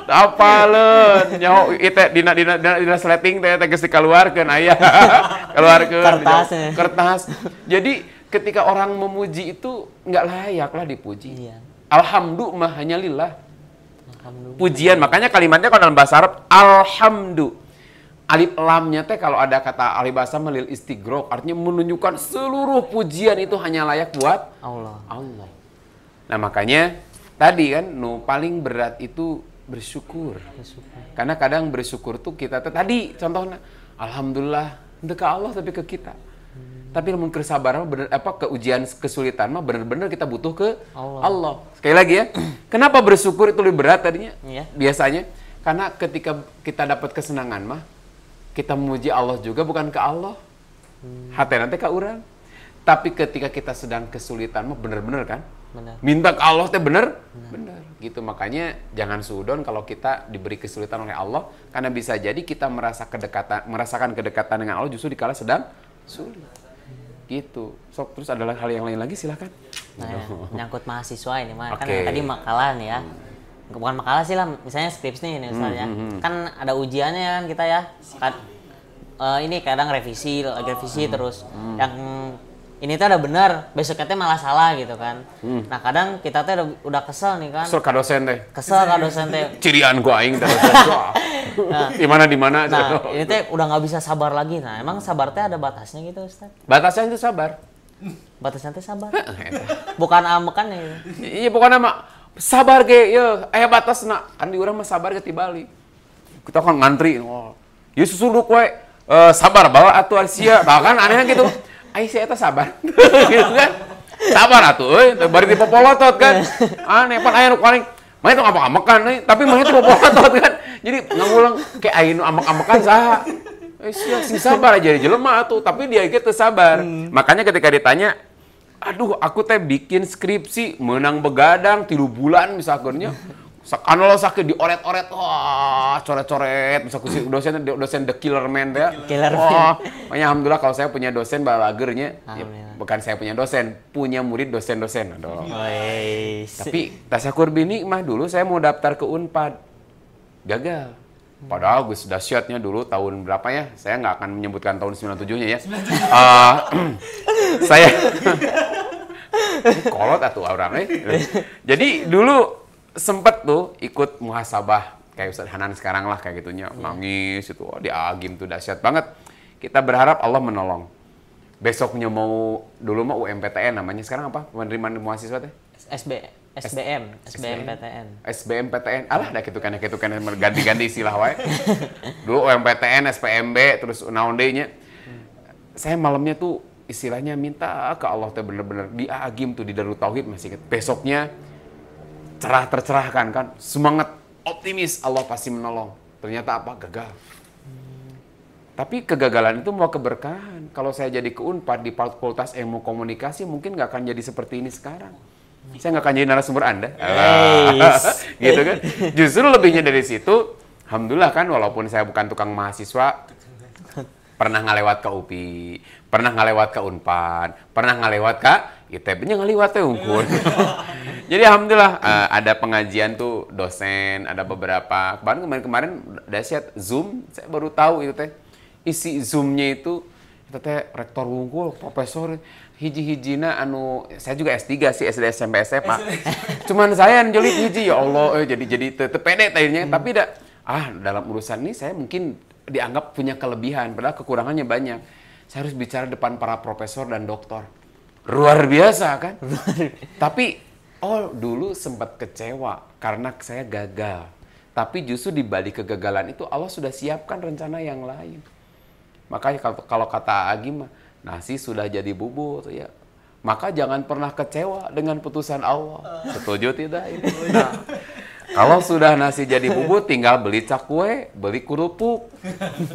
apa lu? Nyaho itu dina dina dina, dina sleting teh teh keluar kan, ayah. keluar ke Kertas. kertas. Jadi ketika orang memuji itu nggak layak lah dipuji. Iya. Alhamdulillah hanya lillah. Pujian makanya kalimatnya kalau dalam bahasa Arab Alhamdulillah alif lamnya teh kalau ada kata alif bahasa melil istigrok artinya menunjukkan seluruh pujian itu hanya layak buat Allah. Allah. Nah makanya tadi kan no paling berat itu bersyukur. bersyukur. Karena kadang bersyukur tuh kita tuh tadi contohnya alhamdulillah untuk ke Allah tapi ke kita. Hmm. Tapi namun kesabaran bener, apa keujian kesulitan mah bener-bener kita butuh ke Allah. Allah. Sekali lagi ya, kenapa bersyukur itu lebih berat tadinya? Yeah. Biasanya karena ketika kita dapat kesenangan mah kita memuji Allah juga bukan ke Allah. Hmm. Hati nanti ke orang. Tapi ketika kita sedang kesulitan mah bener-bener kan? Bener. Minta ke Allah teh bener? bener? Bener. Gitu makanya jangan sudon kalau kita diberi kesulitan oleh Allah karena bisa jadi kita merasa kedekatan merasakan kedekatan dengan Allah justru dikala sedang sulit. Gitu. Sok terus adalah hal yang lain lagi silahkan. Nah, ya. nyangkut mahasiswa ini mah okay. kan tadi makalan ya. Hmm bukan makalah sih lah misalnya skripsi nih misalnya hmm, hmm, hmm. kan ada ujiannya kan kita ya kan uh, ini kadang revisi oh, revisi hmm, terus hmm. yang ini tuh ada benar besoknya tuh malah salah gitu kan hmm. nah kadang kita tuh udah, udah kesel nih kan kesel kado dosen teh kesel ka dosen teh cirian gua aing teh nah, dimana dimana nah cero. ini tuh udah nggak bisa sabar lagi nah emang sabar teh ada batasnya gitu Ustaz? batasnya itu sabar batasnya teh sabar bukan amekan ya iya bukan amek sabar ge ya ayah batas nak kan di orang mah sabar ke Bali kita kan ngantri oh ya susuduk we uh, eh, sabar bala atuh sia bahkan anehnya kan gitu Aisyah itu sabar gitu kan sabar atuh euy eh. bari di popolotot kan aneh pan aya nu paling mah itu amak amekan. nih, eh. tapi mah itu popolotot kan. Jadi ngulang kayak nu amak-amakan saha. Eh, sih sabar aja jelema tuh. tapi dia gitu sabar. Hmm. Makanya ketika ditanya, aduh aku teh bikin skripsi menang begadang tidur bulan misalnya anu lo sakit dioret-oret wah coret-coret bisa kusik dosen dosen the killer man ya killer wah oh, ya alhamdulillah kalau saya punya dosen balagernya ya, bukan saya punya dosen punya murid dosen-dosen dong oh, eh, tapi tasya kurbini mah dulu saya mau daftar ke unpad gagal Padahal Gus dahsyatnya dulu tahun berapa ya? Saya nggak akan menyebutkan tahun 97-nya ya. uh, saya kolot atau orangnya. Jadi dulu sempet tuh ikut muhasabah kayak Ustadz Hanan sekarang lah kayak gitunya iya. nangis itu oh, di agim tuh dahsyat banget. Kita berharap Allah menolong. Besoknya mau dulu mah UMPTN namanya sekarang apa? Penerimaan mahasiswa teh? SB SBM, SBM PTN. SBM PTN. Alah dah gitu kan, gitu kan ganti-ganti istilah wae. Dulu UMPTN, SPMB, terus naon nya. Saya malamnya tuh istilahnya minta ke Allah teh bener-bener di agim tuh di Darut Tauhid masih ingat. Besoknya cerah tercerahkan kan, semangat, optimis Allah pasti menolong. Ternyata apa? Gagal. Tapi kegagalan itu mau keberkahan. Kalau saya jadi keunpad di fakultas ilmu komunikasi mungkin nggak akan jadi seperti ini sekarang saya nggak akan jadi narasumber Anda. gitu kan. Justru lebihnya dari situ, Alhamdulillah kan walaupun saya bukan tukang mahasiswa, pernah ngalewat ke UPI, pernah ngalewat ke UNPAD, pernah ngalewat ke ITB-nya e ngalewat ke unggul. Jadi alhamdulillah uh, ada pengajian tuh dosen, ada beberapa. Kemarin kemarin-kemarin dahsyat Zoom, saya baru tahu itu teh. Isi zoomnya itu itu teh rektor unggul, profesor hiji-hijina anu saya juga S3 sih SD SMP SMA. Cuman saya njelit hiji ya Allah eh, jadi jadi tetep tadinya hmm. tapi da, ah dalam urusan ini saya mungkin dianggap punya kelebihan padahal kekurangannya banyak. Saya harus bicara depan para profesor dan dokter. Luar biasa kan? tapi oh dulu sempat kecewa karena saya gagal. Tapi justru di balik kegagalan itu Allah sudah siapkan rencana yang lain. Makanya kalau, kalau kata Agi mah nasi sudah jadi bubur ya maka jangan pernah kecewa dengan putusan Allah setuju tidak ini oh, iya. nah, kalau sudah nasi jadi bubur tinggal beli cakwe beli kerupuk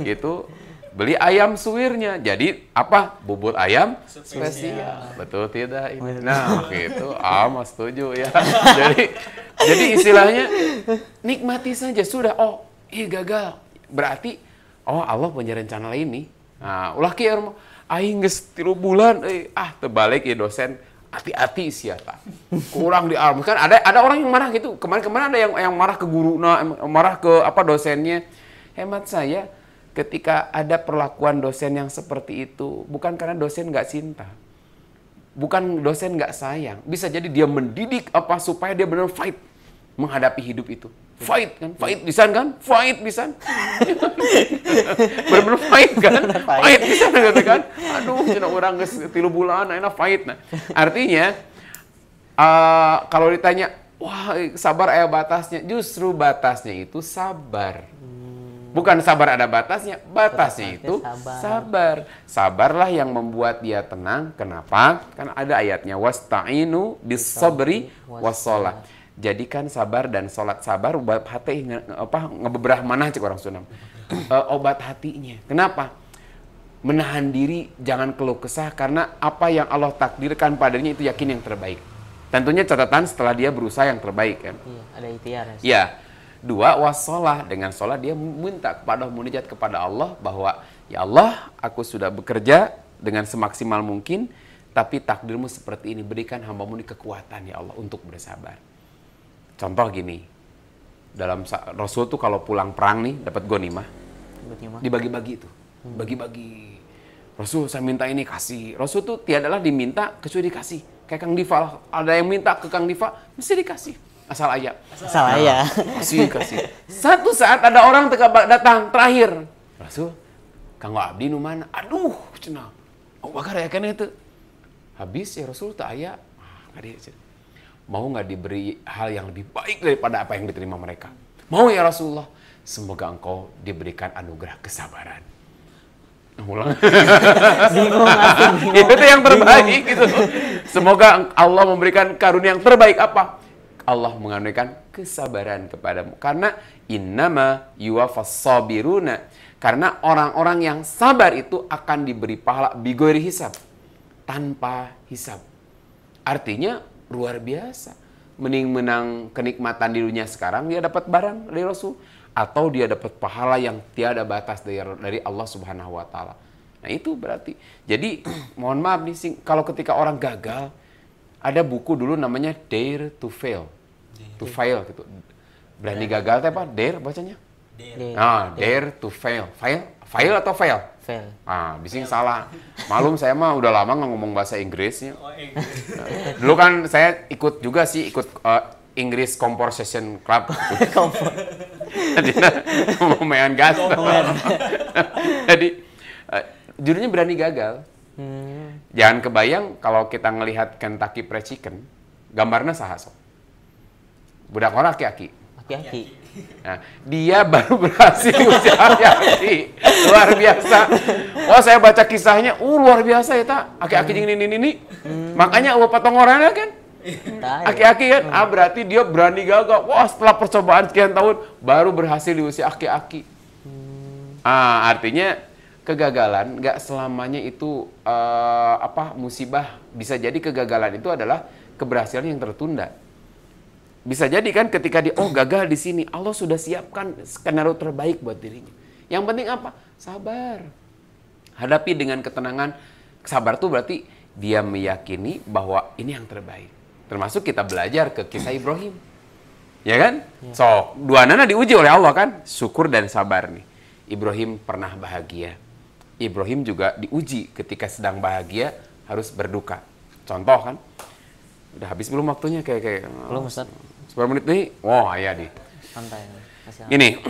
gitu beli ayam suwirnya jadi apa bubur ayam spesial, betul tidak ini oh, iya. nah gitu ah mas setuju ya jadi jadi istilahnya nikmati saja sudah oh ih iya, gagal berarti oh Allah punya rencana lain nih nah ulah kieu aing geus tilu bulan eh, ah tebalik ya dosen hati-hati siapa kurang diarm kan ada ada orang yang marah gitu kemarin kemarin ada yang yang marah ke guru nah marah ke apa dosennya hemat saya ketika ada perlakuan dosen yang seperti itu bukan karena dosen nggak cinta bukan dosen nggak sayang bisa jadi dia mendidik apa supaya dia benar fight menghadapi hidup itu fight kan, kan fight bisa kan fight bisa, benar-benar fight kan fight bisa gitu kan aduh cina orang gak tilu bulan enak fight nah artinya uh, kalau ditanya wah sabar ada batasnya justru batasnya itu sabar hmm. bukan sabar ada batasnya batasnya itu sabar. sabarlah yang membuat dia tenang kenapa kan ada ayatnya wasta'inu disobri wasolah jadikan sabar dan sholat sabar obat hati nge, apa ngebebrah mana cek orang sunam uh, eh, obat hatinya kenapa menahan diri jangan keluh kesah karena apa yang Allah takdirkan padanya itu yakin yang terbaik tentunya catatan setelah dia berusaha yang terbaik kan iya, ada ikhtiar ya iya. dua wasolah dengan sholat dia minta kepada munajat kepada Allah bahwa ya Allah aku sudah bekerja dengan semaksimal mungkin tapi takdirmu seperti ini berikan hambamu ini kekuatan ya Allah untuk bersabar Contoh gini, dalam Rasul tuh kalau pulang perang nih dapat gonimah, dibagi-bagi itu, hmm. bagi-bagi. Rasul saya minta ini kasih. Rasul tuh tiadalah diminta kecuali dikasih. Kayak Kang Diva lah, ada yang minta ke Kang Diva mesti dikasih. Asal aja. Asal nah, aja. Kasih, kasih. Satu saat ada orang datang terakhir. Rasul, Kang Abdi nu mana? Aduh, cenah. Oh, bakar ya kan itu. Habis ya Rasul tak ayah Ah, mau nggak diberi hal yang lebih baik daripada apa yang diterima mereka? Mau ya Rasulullah, semoga engkau diberikan anugerah kesabaran. Ulang. bingung, Itu yang terbaik gitu. Semoga Allah memberikan karunia yang terbaik apa? Allah mengaruniakan kesabaran kepadamu. Karena innama yuwafas sabiruna. Karena orang-orang yang sabar itu akan diberi pahala bigori hisab. Tanpa hisab. Artinya luar biasa. Mending menang kenikmatan di dunia sekarang dia dapat barang dari Rasul atau dia dapat pahala yang tiada batas dari dari Allah Subhanahu wa taala. Nah, itu berarti. Jadi mohon maaf nih sing kalau ketika orang gagal ada buku dulu namanya Dare to Fail. To fail gitu. Berani gagal apa? Dare bacanya? Dare. Ah, dare to fail. Fail, fail atau fail? Fail. Ah, bising Fail. salah. Malum saya mah udah lama nggak ngomong bahasa Inggrisnya. Oh, Inggris. dulu kan saya ikut juga sih ikut uh, Inggris Compor Club. Jadi lumayan gas. Jadi eh, judulnya berani gagal. Hmm. Jangan kebayang kalau kita ngelihat Kentucky Fried Chicken, gambarnya sahaso. Budak orang aki-aki. Aki-aki. Nah, dia baru berhasil usia sih. Luar biasa. Oh, saya baca kisahnya, uh luar biasa ya, tak. Aki-aki hmm. ini, ini, ini. Hmm. Makanya uh potong orangnya kan. Iya. Aki-aki kan, hmm. ah berarti dia berani gagal. Wah, setelah percobaan sekian tahun, baru berhasil di usia aki-aki. Hmm. Ah, artinya kegagalan nggak selamanya itu uh, apa musibah. Bisa jadi kegagalan itu adalah keberhasilan yang tertunda bisa jadi kan ketika dia oh gagal di sini, Allah sudah siapkan skenario terbaik buat dirinya. Yang penting apa? Sabar. Hadapi dengan ketenangan. Sabar tuh berarti dia meyakini bahwa ini yang terbaik. Termasuk kita belajar ke kisah Ibrahim. Ya kan? Ya. So, dua nana diuji oleh Allah kan? Syukur dan sabar nih. Ibrahim pernah bahagia. Ibrahim juga diuji ketika sedang bahagia harus berduka. Contoh kan? Udah habis belum waktunya kayak kayak. Belum Ustaz. 10 menit nih. Wah, wow, ya di. Santai. Ini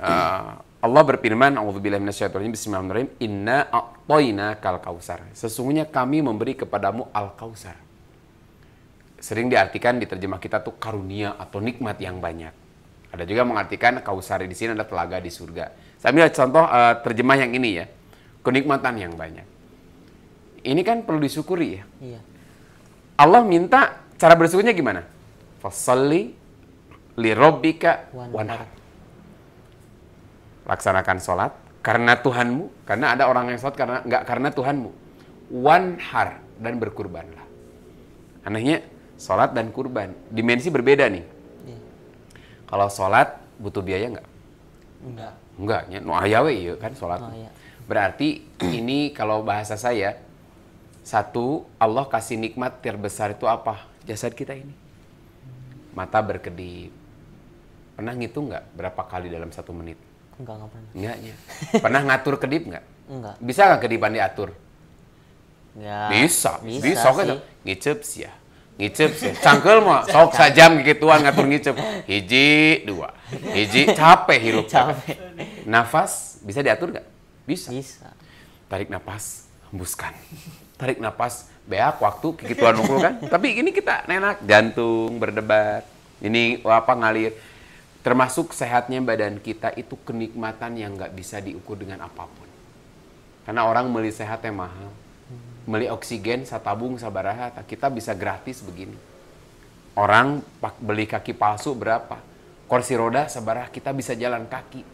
uh, Allah berfirman, "A'udzubillahi minasyaitonirrajim. Bismillahirrahmanirrahim. Inna a'tayna kal kausar." Sesungguhnya kami memberi kepadamu al kausar. Sering diartikan di terjemah kita tuh karunia atau nikmat yang banyak. Ada juga mengartikan kausar di sini ada telaga di surga. Saya ambil contoh uh, terjemah yang ini ya. Kenikmatan yang banyak. Ini kan perlu disyukuri ya. Iya. Allah minta cara bersyukurnya gimana? Fasalli li robbika wanhar. Laksanakan sholat karena Tuhanmu, karena ada orang yang sholat karena nggak karena Tuhanmu. Wanhar dan berkurbanlah. Anehnya sholat dan kurban dimensi berbeda nih. Iya. Kalau sholat butuh biaya nggak? Enggak. Enggak, ya. No ya iya kan sholat. Oh, iya. Berarti ini kalau bahasa saya, satu Allah kasih nikmat terbesar itu apa? Jasad kita ini mata berkedip. Pernah ngitung nggak berapa kali dalam satu menit? Enggak, enggak pernah. Enggak, ya. Pernah ngatur kedip nggak? Enggak. Bisa nggak kedipan diatur? Ya, bisa, bisa, bisa sih. Ngicep sih ya. Ngicep sih. Cangkel mah sok sajam gituan ngatur ngicep. Hiji, dua. Hiji capek hirup. Capek. Nafas bisa diatur nggak? Bisa. Bisa. Tarik nafas, hembuskan tarik napas beak waktu tuan mukul kan tapi ini kita enak jantung berdebat ini apa ngalir termasuk sehatnya badan kita itu kenikmatan yang nggak bisa diukur dengan apapun karena orang beli sehatnya mahal beli oksigen satabung sabaraha kita bisa gratis begini orang beli kaki palsu berapa kursi roda sabaraha kita bisa jalan kaki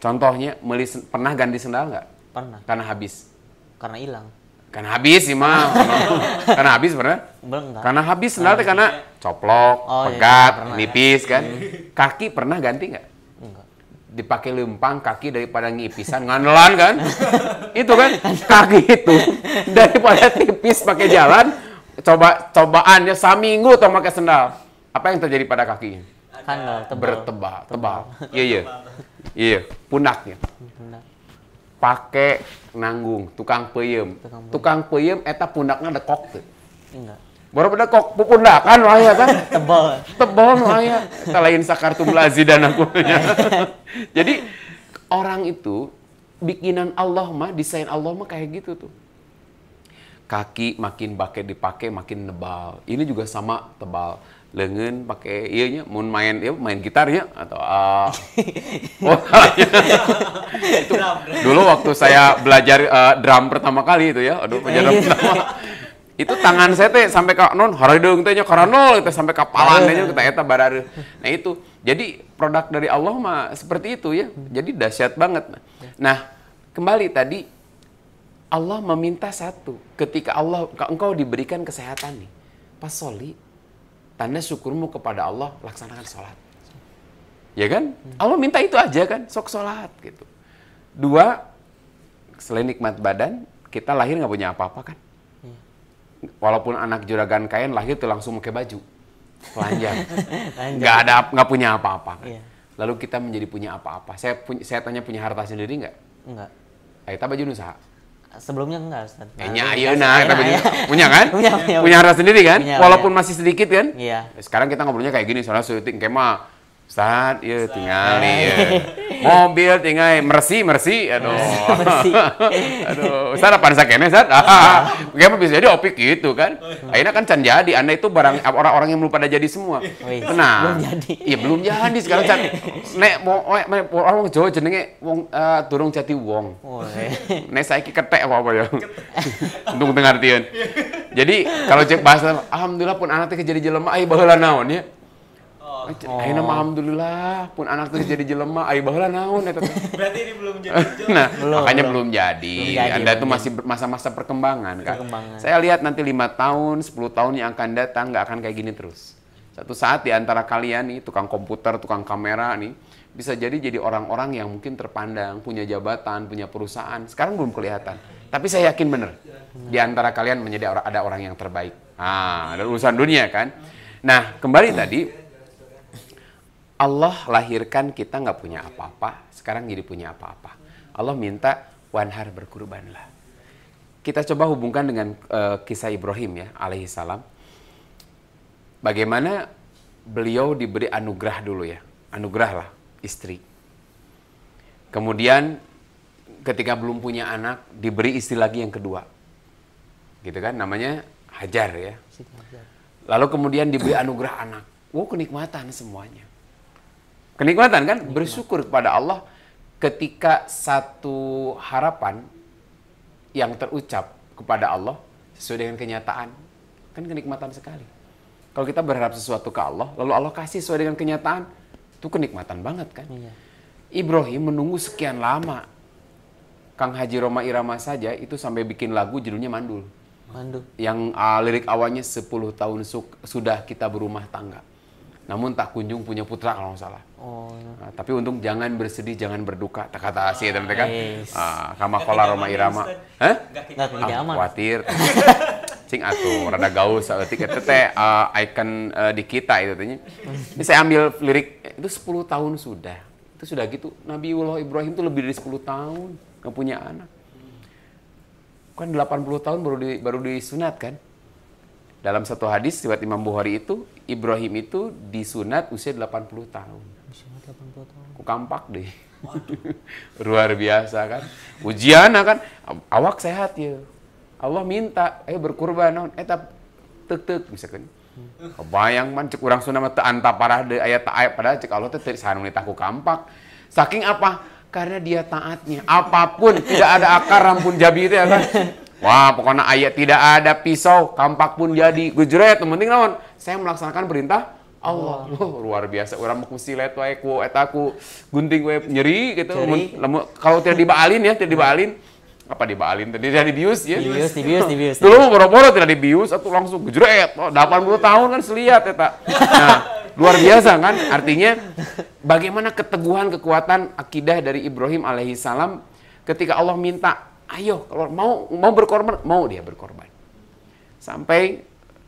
contohnya beli pernah ganti sendal nggak pernah karena habis karena hilang karena habis sih mah. karena habis bener? Karena habis sebenarnya karena coplok, oh, iya, pegat, ya. nipis kan. Hmm. Kaki pernah ganti nggak? dipakai lempang kaki daripada ngipisan ngandelan kan itu kan kaki itu daripada tipis pakai jalan coba cobaannya minggu atau pakai sendal apa yang terjadi pada kaki kan tebal. bertebal tebal iya iya iya punaknya pakai nanggung tukang peyem tukang peyem eta pundaknya ada kok tuh baru pada kok pundak kan lah ya kan tebal tebal lah ya kita lain sakar tumblazi dan aku ya. jadi orang itu bikinan Allah mah desain Allah mah kayak gitu tuh kaki makin pakai dipakai makin nebal ini juga sama tebal lengan pakai iya nya mau main ya main gitar ya atau uh, oh, itu, dulu waktu saya belajar uh, drum pertama kali itu ya aduh belajar drum iya. pertama itu tangan saya teh sampai ke non haridung teh karena nol itu sampai kapalan tehnya kita eta barare nah itu jadi produk dari Allah mah seperti itu ya jadi dahsyat banget nah kembali tadi Allah meminta satu ketika Allah engkau diberikan kesehatan nih pasoli tanda syukurmu kepada Allah laksanakan sholat. Ya kan? Hmm. Allah minta itu aja kan, sok sholat gitu. Dua, selain nikmat badan, kita lahir nggak punya apa-apa kan. Hmm. Walaupun anak juragan kain lahir tuh langsung pakai baju pelanjang, nggak ada nggak punya apa-apa. Kan? yeah. Lalu kita menjadi punya apa-apa. Saya punya, saya tanya punya harta sendiri nggak? Nggak. Kita baju sah. Sebelumnya enggak, Ustaz. Nah, Kayaknya ayo nah, kita punya, ya. punya kan? punya, punya, punya harta sendiri kan? Punya, Walaupun punya. masih sedikit kan? Iya. Sekarang kita ngobrolnya kayak gini, soalnya syuting kema. Ustaz, ya tinggal nih. Iya. Iya. Iya. mobil tinggal mersi mersi aduh mersi. aduh sarapan sakene sat gimana bisa jadi opik gitu kan akhirnya kan can jadi anda itu barang orang-orang yang belum pada jadi semua nah belum jadi iya belum jadi sekarang can nek mau orang Jawa jenenge wong turung eh, jati wong nek saiki ketek apa apa ya untung dengar tian jadi kalau cek bahasa alhamdulillah pun anaknya jadi jelema ayo baheula naon ya Oh. Ayo alhamdulillah pun anak terus jadi jelema. Ayo baheula naon Berarti ini belum jadi nah, jelema. nah, belum, makanya belum, jadi. Belum jadi Anda belum tuh masih masa-masa perkembangan, perkembangan. Saya lihat nanti lima tahun, 10 tahun yang akan datang nggak akan kayak gini terus. Satu saat di antara kalian nih tukang komputer, tukang kamera nih bisa jadi jadi orang-orang yang mungkin terpandang, punya jabatan, punya perusahaan. Sekarang belum kelihatan. Tapi saya yakin bener di antara kalian menjadi ada orang yang terbaik. Ah, ada urusan dunia kan. Nah, kembali tadi Allah lahirkan kita nggak punya apa-apa, sekarang jadi punya apa-apa. Allah minta wanhar berkurbanlah. Kita coba hubungkan dengan uh, kisah Ibrahim ya, alaihi salam. Bagaimana beliau diberi anugerah dulu ya, anugerah lah istri. Kemudian ketika belum punya anak diberi istri lagi yang kedua, gitu kan? Namanya Hajar ya. Lalu kemudian diberi anugerah anak. Wow kenikmatan semuanya. Kenikmatan kan? Kenikmatan. Bersyukur kepada Allah ketika satu harapan yang terucap kepada Allah sesuai dengan kenyataan. Kan kenikmatan sekali. Kalau kita berharap sesuatu ke Allah, lalu Allah kasih sesuai dengan kenyataan, itu kenikmatan banget kan? Iya. Ibrahim menunggu sekian lama. Kang Haji Roma Irama saja itu sampai bikin lagu judulnya Mandul. Mandul. Yang uh, lirik awalnya 10 tahun sudah kita berumah tangga namun tak kunjung punya putra kalau nggak salah. Oh. Iya. Nah, tapi untung jangan bersedih, jangan berduka. Tak kata sih si teman kan. kama ah, kola Roma Irama. Hah? Enggak ah, aman. Khawatir. Cing atuh rada gaul saat eta teh uh, icon uh, di kita itu tanya. Ini saya ambil lirik eh, itu 10 tahun sudah. Itu sudah gitu. Nabi Nabiullah Ibrahim itu lebih dari 10 tahun nggak punya anak. Kan 80 tahun baru di, baru disunat kan? Dalam satu hadis riwayat Imam Bukhari itu Ibrahim itu disunat usia 80 tahun. 80 tahun. Kukampak deh. Luar biasa kan. Ujian ah, kan awak sehat ya. Allah minta eh berkurban naon eta eh, tek tek misalkan. Kebayang man cek urang sunah teu anta parah deui ayat ta ayat padahal cek Allah teh teu sanes aku kampak. Saking apa? Karena dia taatnya. Apapun tidak ada akar rampun jabirnya kan. Wah, pokoknya ayat tidak ada pisau, kampak pun jadi Gue Yang penting lawan. Saya melaksanakan perintah Allah. Oh, luar biasa. Orang mau kusilet wae ku eta aku gunting wae nyeri gitu. Kalau tidak dibalin ya, tidak dibalin. apa dibalin? tadi dari bius ya bius dibius dibius dulu boro-boro tidak dibius atau langsung gejret oh, 80 tahun kan seliat ya nah luar biasa kan artinya bagaimana keteguhan kekuatan akidah dari Ibrahim alaihissalam ketika Allah minta Ayo, kalau mau mau berkorban, mau dia berkorban. Sampai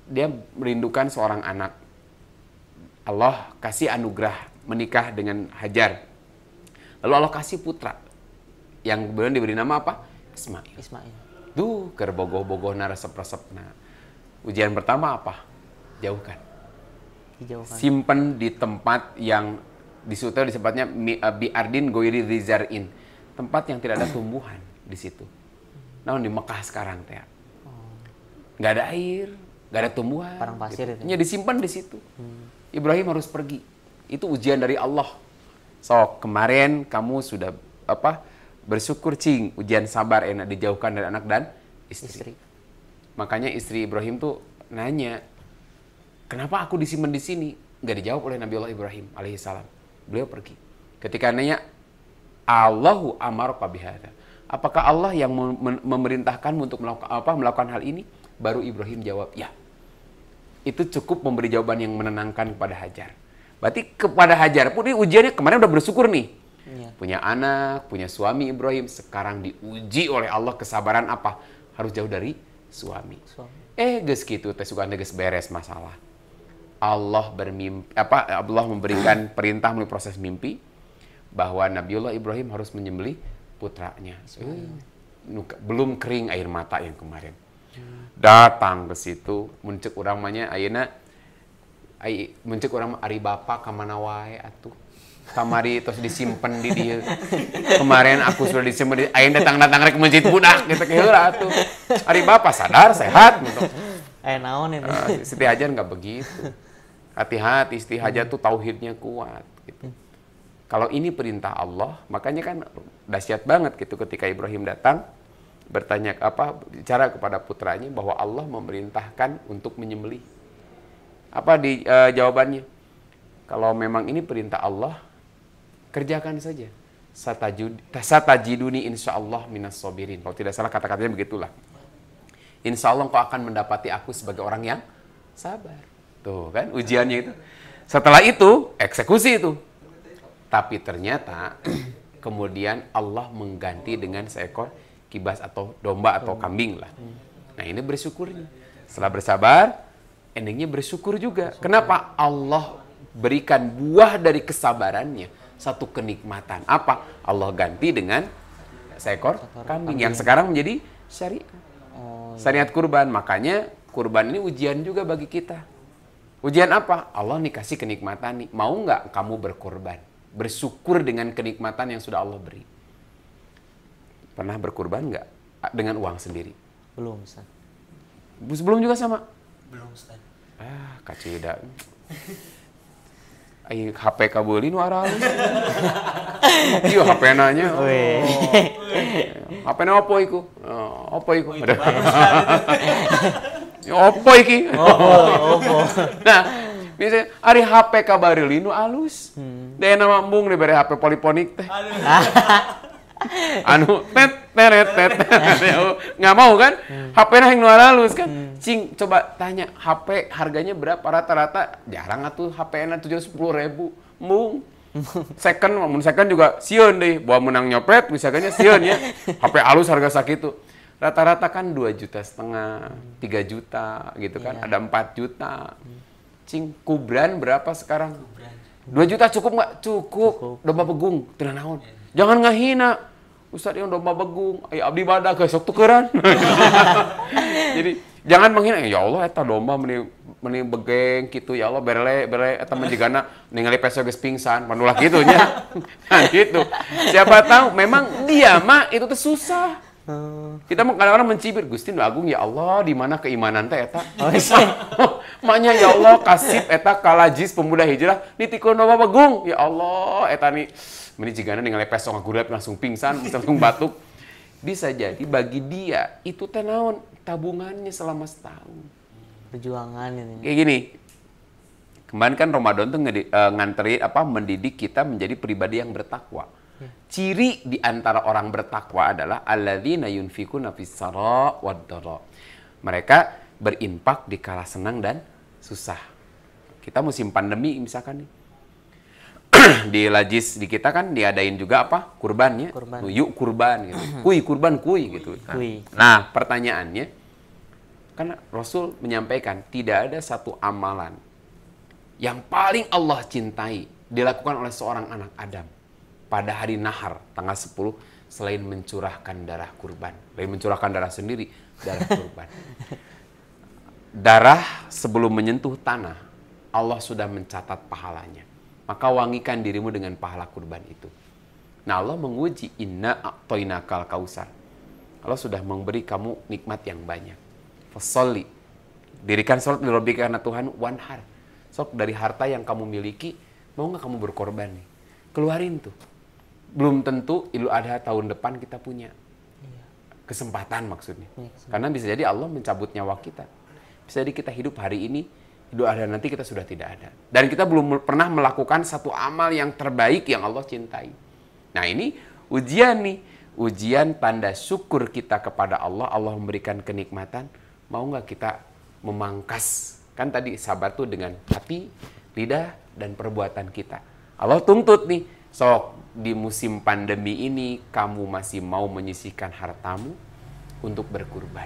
dia merindukan seorang anak. Allah kasih anugerah menikah dengan Hajar. Lalu Allah kasih putra yang kemudian diberi nama apa? Ismail. Ismail. tuh kerbogoh-bogoh resep-resep. Nah, ujian pertama apa? Jauhkan. Dijauhkan. Simpen di tempat yang di tempatnya disebutnya eh, biardin goiri rizarin. Tempat yang tidak ada tumbuhan di situ. Namun di Mekah sekarang teh. Oh. Nggak ada air, gak ada tumbuhan. Parang pasir gitu. itu. Ya disimpan di situ. Hmm. Ibrahim harus pergi. Itu ujian dari Allah. So, kemarin kamu sudah apa? Bersyukur cing, ujian sabar enak dijauhkan dari anak dan istri. istri. Makanya istri Ibrahim tuh nanya, "Kenapa aku disimpan di sini?" Gak dijawab oleh Nabi Allah Ibrahim alaihissalam. Beliau pergi. Ketika nanya, Allahu amar kabihada. Apakah Allah yang memerintahkanmu untuk melakukan apa melakukan hal ini? Baru Ibrahim jawab, "Ya." Itu cukup memberi jawaban yang menenangkan kepada Hajar. Berarti kepada Hajar pun ini ujiannya kemarin udah bersyukur nih. Ya. Punya anak, punya suami Ibrahim, sekarang diuji oleh Allah kesabaran apa? Harus jauh dari suami. suami. Eh, ges gitu tes suka ges beres masalah. Allah bermimpi apa Allah memberikan perintah melalui proses mimpi bahwa Nabiullah Ibrahim harus menyembelih putranya. So, nuka, belum kering air mata yang kemarin. Datang ke situ, muncul orang mana, Ayana ay, muncul orang ari bapa kemana wae atuh. Kamari terus disimpan di dia. Kemarin aku sudah disimpan di ayah datang-datang rek pun. budak gitu keheula gitu atuh. Ari bapak sadar sehat gitu. ayah eh, naon ini? Uh, eh, istihajan nggak begitu. Hati-hati istihajat tuh tauhidnya kuat gitu. Kalau ini perintah Allah, makanya kan dahsyat banget gitu ketika Ibrahim datang bertanya apa bicara kepada putranya bahwa Allah memerintahkan untuk menyembelih. Apa di e, jawabannya? Kalau memang ini perintah Allah, kerjakan saja. Satajiduni insya Allah minas sobirin. Kalau tidak salah kata-katanya begitulah. Insya Allah kau akan mendapati aku sebagai orang yang sabar. Tuh kan ujiannya itu. Setelah itu, eksekusi itu. Tapi ternyata kemudian Allah mengganti dengan seekor kibas atau domba atau kambing lah. Hmm. Nah ini bersyukurnya. Setelah bersabar, endingnya bersyukur juga. Kenapa Allah berikan buah dari kesabarannya? Satu kenikmatan. Apa? Allah ganti dengan seekor kambing yang sekarang menjadi syari oh, iya. Syariat kurban. Makanya kurban ini ujian juga bagi kita. Ujian apa? Allah nih kasih kenikmatan nih. Mau nggak kamu berkorban? bersyukur dengan kenikmatan yang sudah Allah beri. Pernah berkurban nggak dengan uang sendiri? Belum, Ustaz. Sebelum juga sama? Belum, Ustaz. Ah, tidak. ayo HP kabulin nu Iya HP nanya. HP nanya apa iku? Oh, apa opo iku? Oh, apa iki? apa. Oh, nah, Biasanya hari HP lino alus. Hmm. nama nama embung diberi HP poliponik teh. anu tet teret tet nggak mau kan hmm. HP nah yang halus kan hmm. cing coba tanya HP harganya berapa rata-rata jarang atuh HP enak tujuh sepuluh ribu mung second namun second juga sion deh buat menang nyopet misalnya sion ya HP alus harga sakit tuh rata-rata kan dua juta setengah tiga juta gitu kan iya. ada empat juta hmm cing kubran berapa sekarang? Dua juta cukup nggak? Cukup. cukup. Domba begung, tenang naon. Iya. Jangan ngahina. Ustadz yang domba begung, ayo abdi badak sok tukeran. Jadi jangan menghina, ya Allah eta domba meni meni begeng gitu ya Allah berle berle eta menjegana ningali peso ges pingsan, manulah gitu nya. nah, gitu. Siapa tahu memang dia mah itu tuh susah. Kita eh. Kita kadang-kadang mencibir Gusti, Gustin Agung ya Allah di mana keimanan teh eta. Oh, iya. Maknya ya Allah kasih eta kalajis pemuda hijrah nitikun nawa Bagung. ya Allah eta nih meni jigana dengan lepes song gurat langsung pingsan langsung batuk. Bisa jadi bagi dia itu teh naon tabungannya selama setahun. Perjuangan ini. Kayak gini. Kemarin kan Ramadan tuh ngedi, uh, eh, nganteri apa mendidik kita menjadi pribadi yang bertakwa. Ciri di antara orang bertakwa adalah alladzina yunfikuna fis-sara wad-dara. Mereka berimpak di kala senang dan susah. Kita musim pandemi misalkan nih. di Lajis di kita kan diadain juga apa? Kurbannya. Kurban. Yuk kurban gitu. kui kurban kui gitu. Nah, kui. nah, pertanyaannya karena Rasul menyampaikan tidak ada satu amalan yang paling Allah cintai dilakukan oleh seorang anak Adam pada hari nahar tanggal 10 selain mencurahkan darah kurban. Selain mencurahkan darah sendiri, darah kurban. Darah sebelum menyentuh tanah, Allah sudah mencatat pahalanya. Maka wangikan dirimu dengan pahala kurban itu. Nah Allah menguji inna a'toinakal kausar. Allah sudah memberi kamu nikmat yang banyak. Fasoli. Dirikan sholat dirobi karena Tuhan one wanhar. Sok dari harta yang kamu miliki, mau nggak kamu berkorban nih? Keluarin tuh belum tentu ilu ada tahun depan kita punya iya. kesempatan maksudnya. Iya, Karena bisa jadi Allah mencabut nyawa kita. Bisa jadi kita hidup hari ini, ilu ada nanti kita sudah tidak ada. Dan kita belum pernah melakukan satu amal yang terbaik yang Allah cintai. Nah ini ujian nih. Ujian tanda syukur kita kepada Allah. Allah memberikan kenikmatan. Mau nggak kita memangkas? Kan tadi sabar tuh dengan hati, lidah, dan perbuatan kita. Allah tuntut nih Sok, di musim pandemi ini kamu masih mau menyisihkan hartamu untuk berkurban.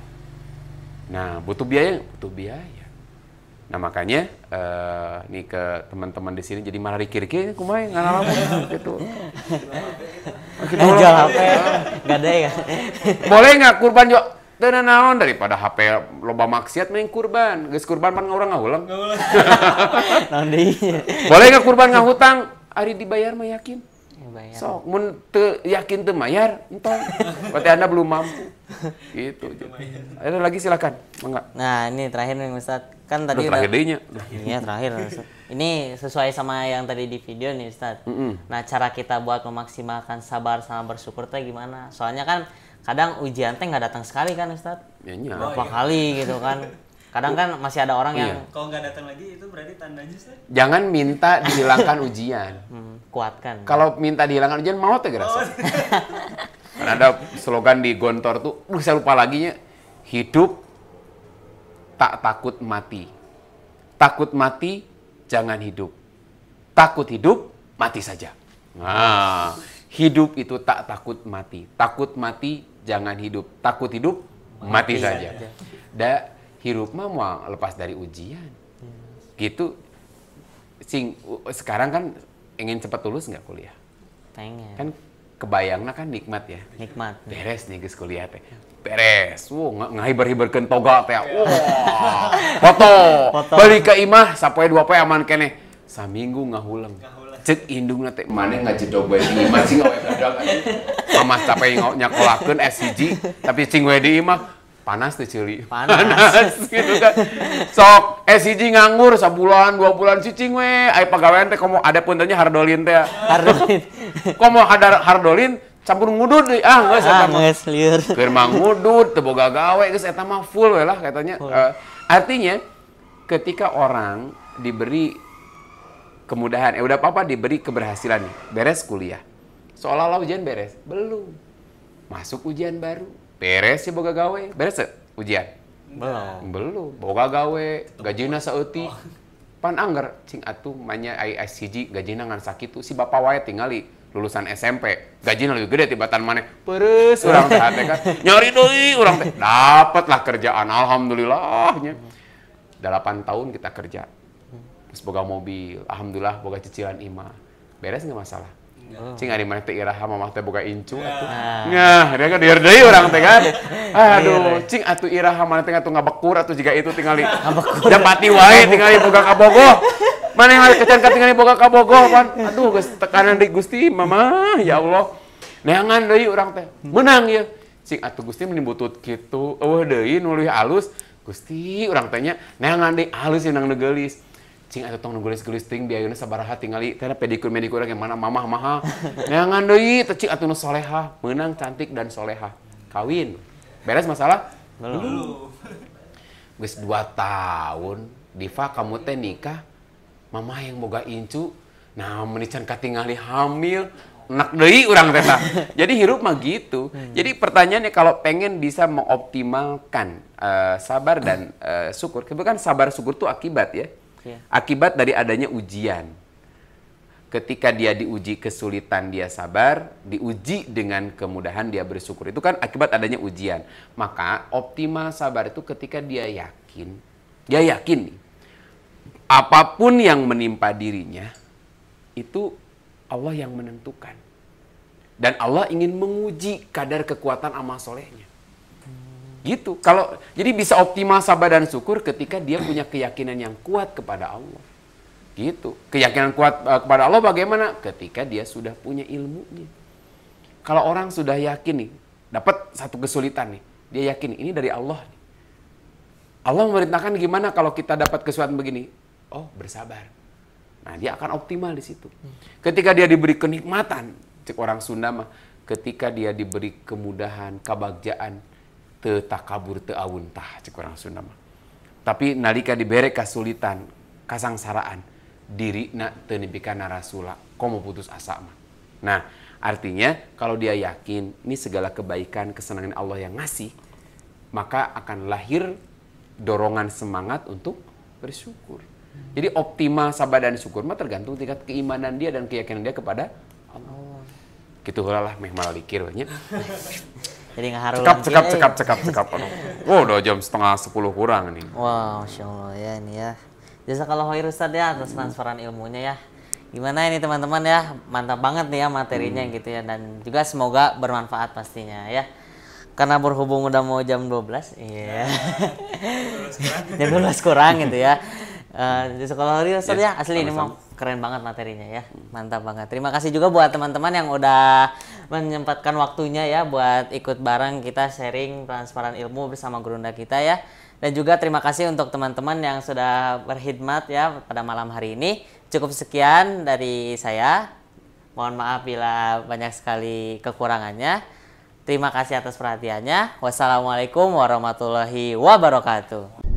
Nah, butuh biaya? Butuh biaya. Nah makanya uh, eh, nih ke teman-teman di sini jadi malah dikir-kir kumai ya? nggak lama gitu. Eh, gitu jual HP nggak ada ya. Boleh nggak kurban yuk? Dan naon daripada HP loba maksiat main kurban. Geus kurban pan orang ngahulang. Nanti. Boleh nggak kurban hutang hari dibayar mah yakin. Ya, Sok, mun te yakin te mayar, entah. Berarti Anda belum mampu. Gitu. Ada lagi silakan. Mangga. Nah, ini terakhir nih Ustaz. Kan tadi udah terakhir dehnya. Iya, terakhir. Ini sesuai sama yang tadi di video nih Ustaz. Mm -hmm. Nah, cara kita buat memaksimalkan sabar sama bersyukur teh gimana? Soalnya kan kadang ujian teh nggak datang sekali kan Ustaz? Ya, ya. Berapa oh, iya. kali gitu kan. Kadang kan masih ada orang oh, yang iya. kalau nggak datang lagi itu berarti tandanya sih. Jangan minta dihilangkan ujian. Hmm, kuatkan. Kalau minta dihilangkan ujian mau tuh gerasa. Oh. Karena ada slogan di Gontor tuh, duh saya lupa nya Hidup tak takut mati. Takut mati jangan hidup. Takut hidup mati saja. Nah, hidup itu tak takut mati. Takut mati jangan hidup. Takut hidup mati, mati saja. saja. Da, hirup mah mau lepas dari ujian hmm. gitu sing sekarang kan ingin cepat lulus nggak kuliah pengen kan kebayang kan nikmat ya nikmat beres nih guys kuliah teh beres wow nggak ngahibar hibarkan toga teh iya. wow foto. foto balik ke imah sampai dua poe aman kene saminggu ngahuleng cek indung teh mana nggak jodoh gue di imah cing awe budak mama sampai nyakolakan SCG tapi cing gue di imah panas tuh cili panas, panas gitu kan sok eh siji nganggur sebulan dua bulan cicing we ay pegawai teh komo ada pun tanya hardolin teh ya. hardolin komo ada hardolin campur ngudut deh ah nggak sih ah, nges liur kerma ngudut teboga gawe guys eta mah full we lah katanya uh, artinya ketika orang diberi kemudahan eh udah apa apa diberi keberhasilan nih beres kuliah seolah-olah ujian beres belum masuk ujian baru Beres sih boga gawe. Beres ya ujian? Belum. Belum. Boga gawe, gajina sauti. Oh. Pan anggar, cing atuh manya ISCG gajina ngan sakitu si bapak wae tinggali lulusan SMP gajinya lebih gede tibatan mana peres orang teh kan nyari doi orang teh dapatlah kerjaan alhamdulillahnya delapan tahun kita kerja terus boga mobil alhamdulillah boga cicilan ima beres nggak masalah Ah. Cing ari mana teh iraha mamah teh boga incu ya. atuh. Nah, dia kan dihargai orang teh kan. Aduh, iya, iya, iya. cing atuh iraha mana teh atuh ngabekur atuh jika itu tingali. Japati wae tinggali boga kabogoh. yang kecan tinggali boga kabogoh pan. Aduh geus tekanan di Gusti mama, ya Allah. Neangan deui orang teh. Hmm. Menang ya. Cing atuh Gusti menimbutut kitu. Eueuh deui nu halus, Gusti orang tanya neangan deui halus yang nang negelis cing atau tong nulis-nulis ting di ayeuna sabaraha tingali karena pedikur pedikur yang mana mamah maha neangan deui teh atau menang cantik dan soleha kawin beres masalah belum gus dua tahun diva kamu teh nikah mama yang boga incu nah menican katingali hamil nak doi orang teh jadi hirup mah gitu hmm. jadi pertanyaannya kalau pengen bisa mengoptimalkan uh, sabar dan uh, syukur kebetulan sabar syukur tuh akibat ya Yeah. Akibat dari adanya ujian. Ketika dia diuji kesulitan dia sabar, diuji dengan kemudahan dia bersyukur. Itu kan akibat adanya ujian. Maka optimal sabar itu ketika dia yakin, dia yakin apapun yang menimpa dirinya itu Allah yang menentukan. Dan Allah ingin menguji kadar kekuatan amal solehnya. Gitu. Kalau jadi bisa optimal sabar dan syukur ketika dia punya keyakinan yang kuat kepada Allah. Gitu. Keyakinan kuat uh, kepada Allah bagaimana? Ketika dia sudah punya ilmunya. Kalau orang sudah yakin nih, dapat satu kesulitan nih, dia yakin ini dari Allah. Nih. Allah memerintahkan gimana kalau kita dapat kesulitan begini? Oh, bersabar. Nah, dia akan optimal di situ. Ketika dia diberi kenikmatan, cek orang Sunda mah, ketika dia diberi kemudahan, kebahagiaan, te takabur te tah, cek orang Sunda mah. Tapi nalika diberi kesulitan, kasangsaraan, diri nak tenibika narasula, komo putus asa mah. Nah, artinya kalau dia yakin ini segala kebaikan, kesenangan Allah yang ngasih, maka akan lahir dorongan semangat untuk bersyukur. Jadi optimal sabar dan syukur mah tergantung tingkat keimanan dia dan keyakinan dia kepada Allah. Gitu lah meh malah likir banyak. Jadi nggak harus cekap, cekap, cekap, cekap, cekap, cekap. Wow, udah jam setengah sepuluh kurang nih. Wow, Masya Allah ya ini ya. Jasa kalau Hoir Ustadz ya atas transferan ilmunya ya. Gimana ini teman-teman ya, mantap banget nih ya materinya hmm. gitu ya. Dan juga semoga bermanfaat pastinya ya karena berhubung udah mau jam 12 iya yeah. jam 12 kurang gitu ya Uh, di sekolah real yes, iya, ya asli ini mau keren banget materinya ya mantap banget terima kasih juga buat teman-teman yang udah menyempatkan waktunya ya buat ikut bareng kita sharing transparan ilmu bersama gurunda kita ya dan juga terima kasih untuk teman-teman yang sudah berkhidmat ya pada malam hari ini cukup sekian dari saya mohon maaf bila banyak sekali kekurangannya terima kasih atas perhatiannya wassalamualaikum warahmatullahi wabarakatuh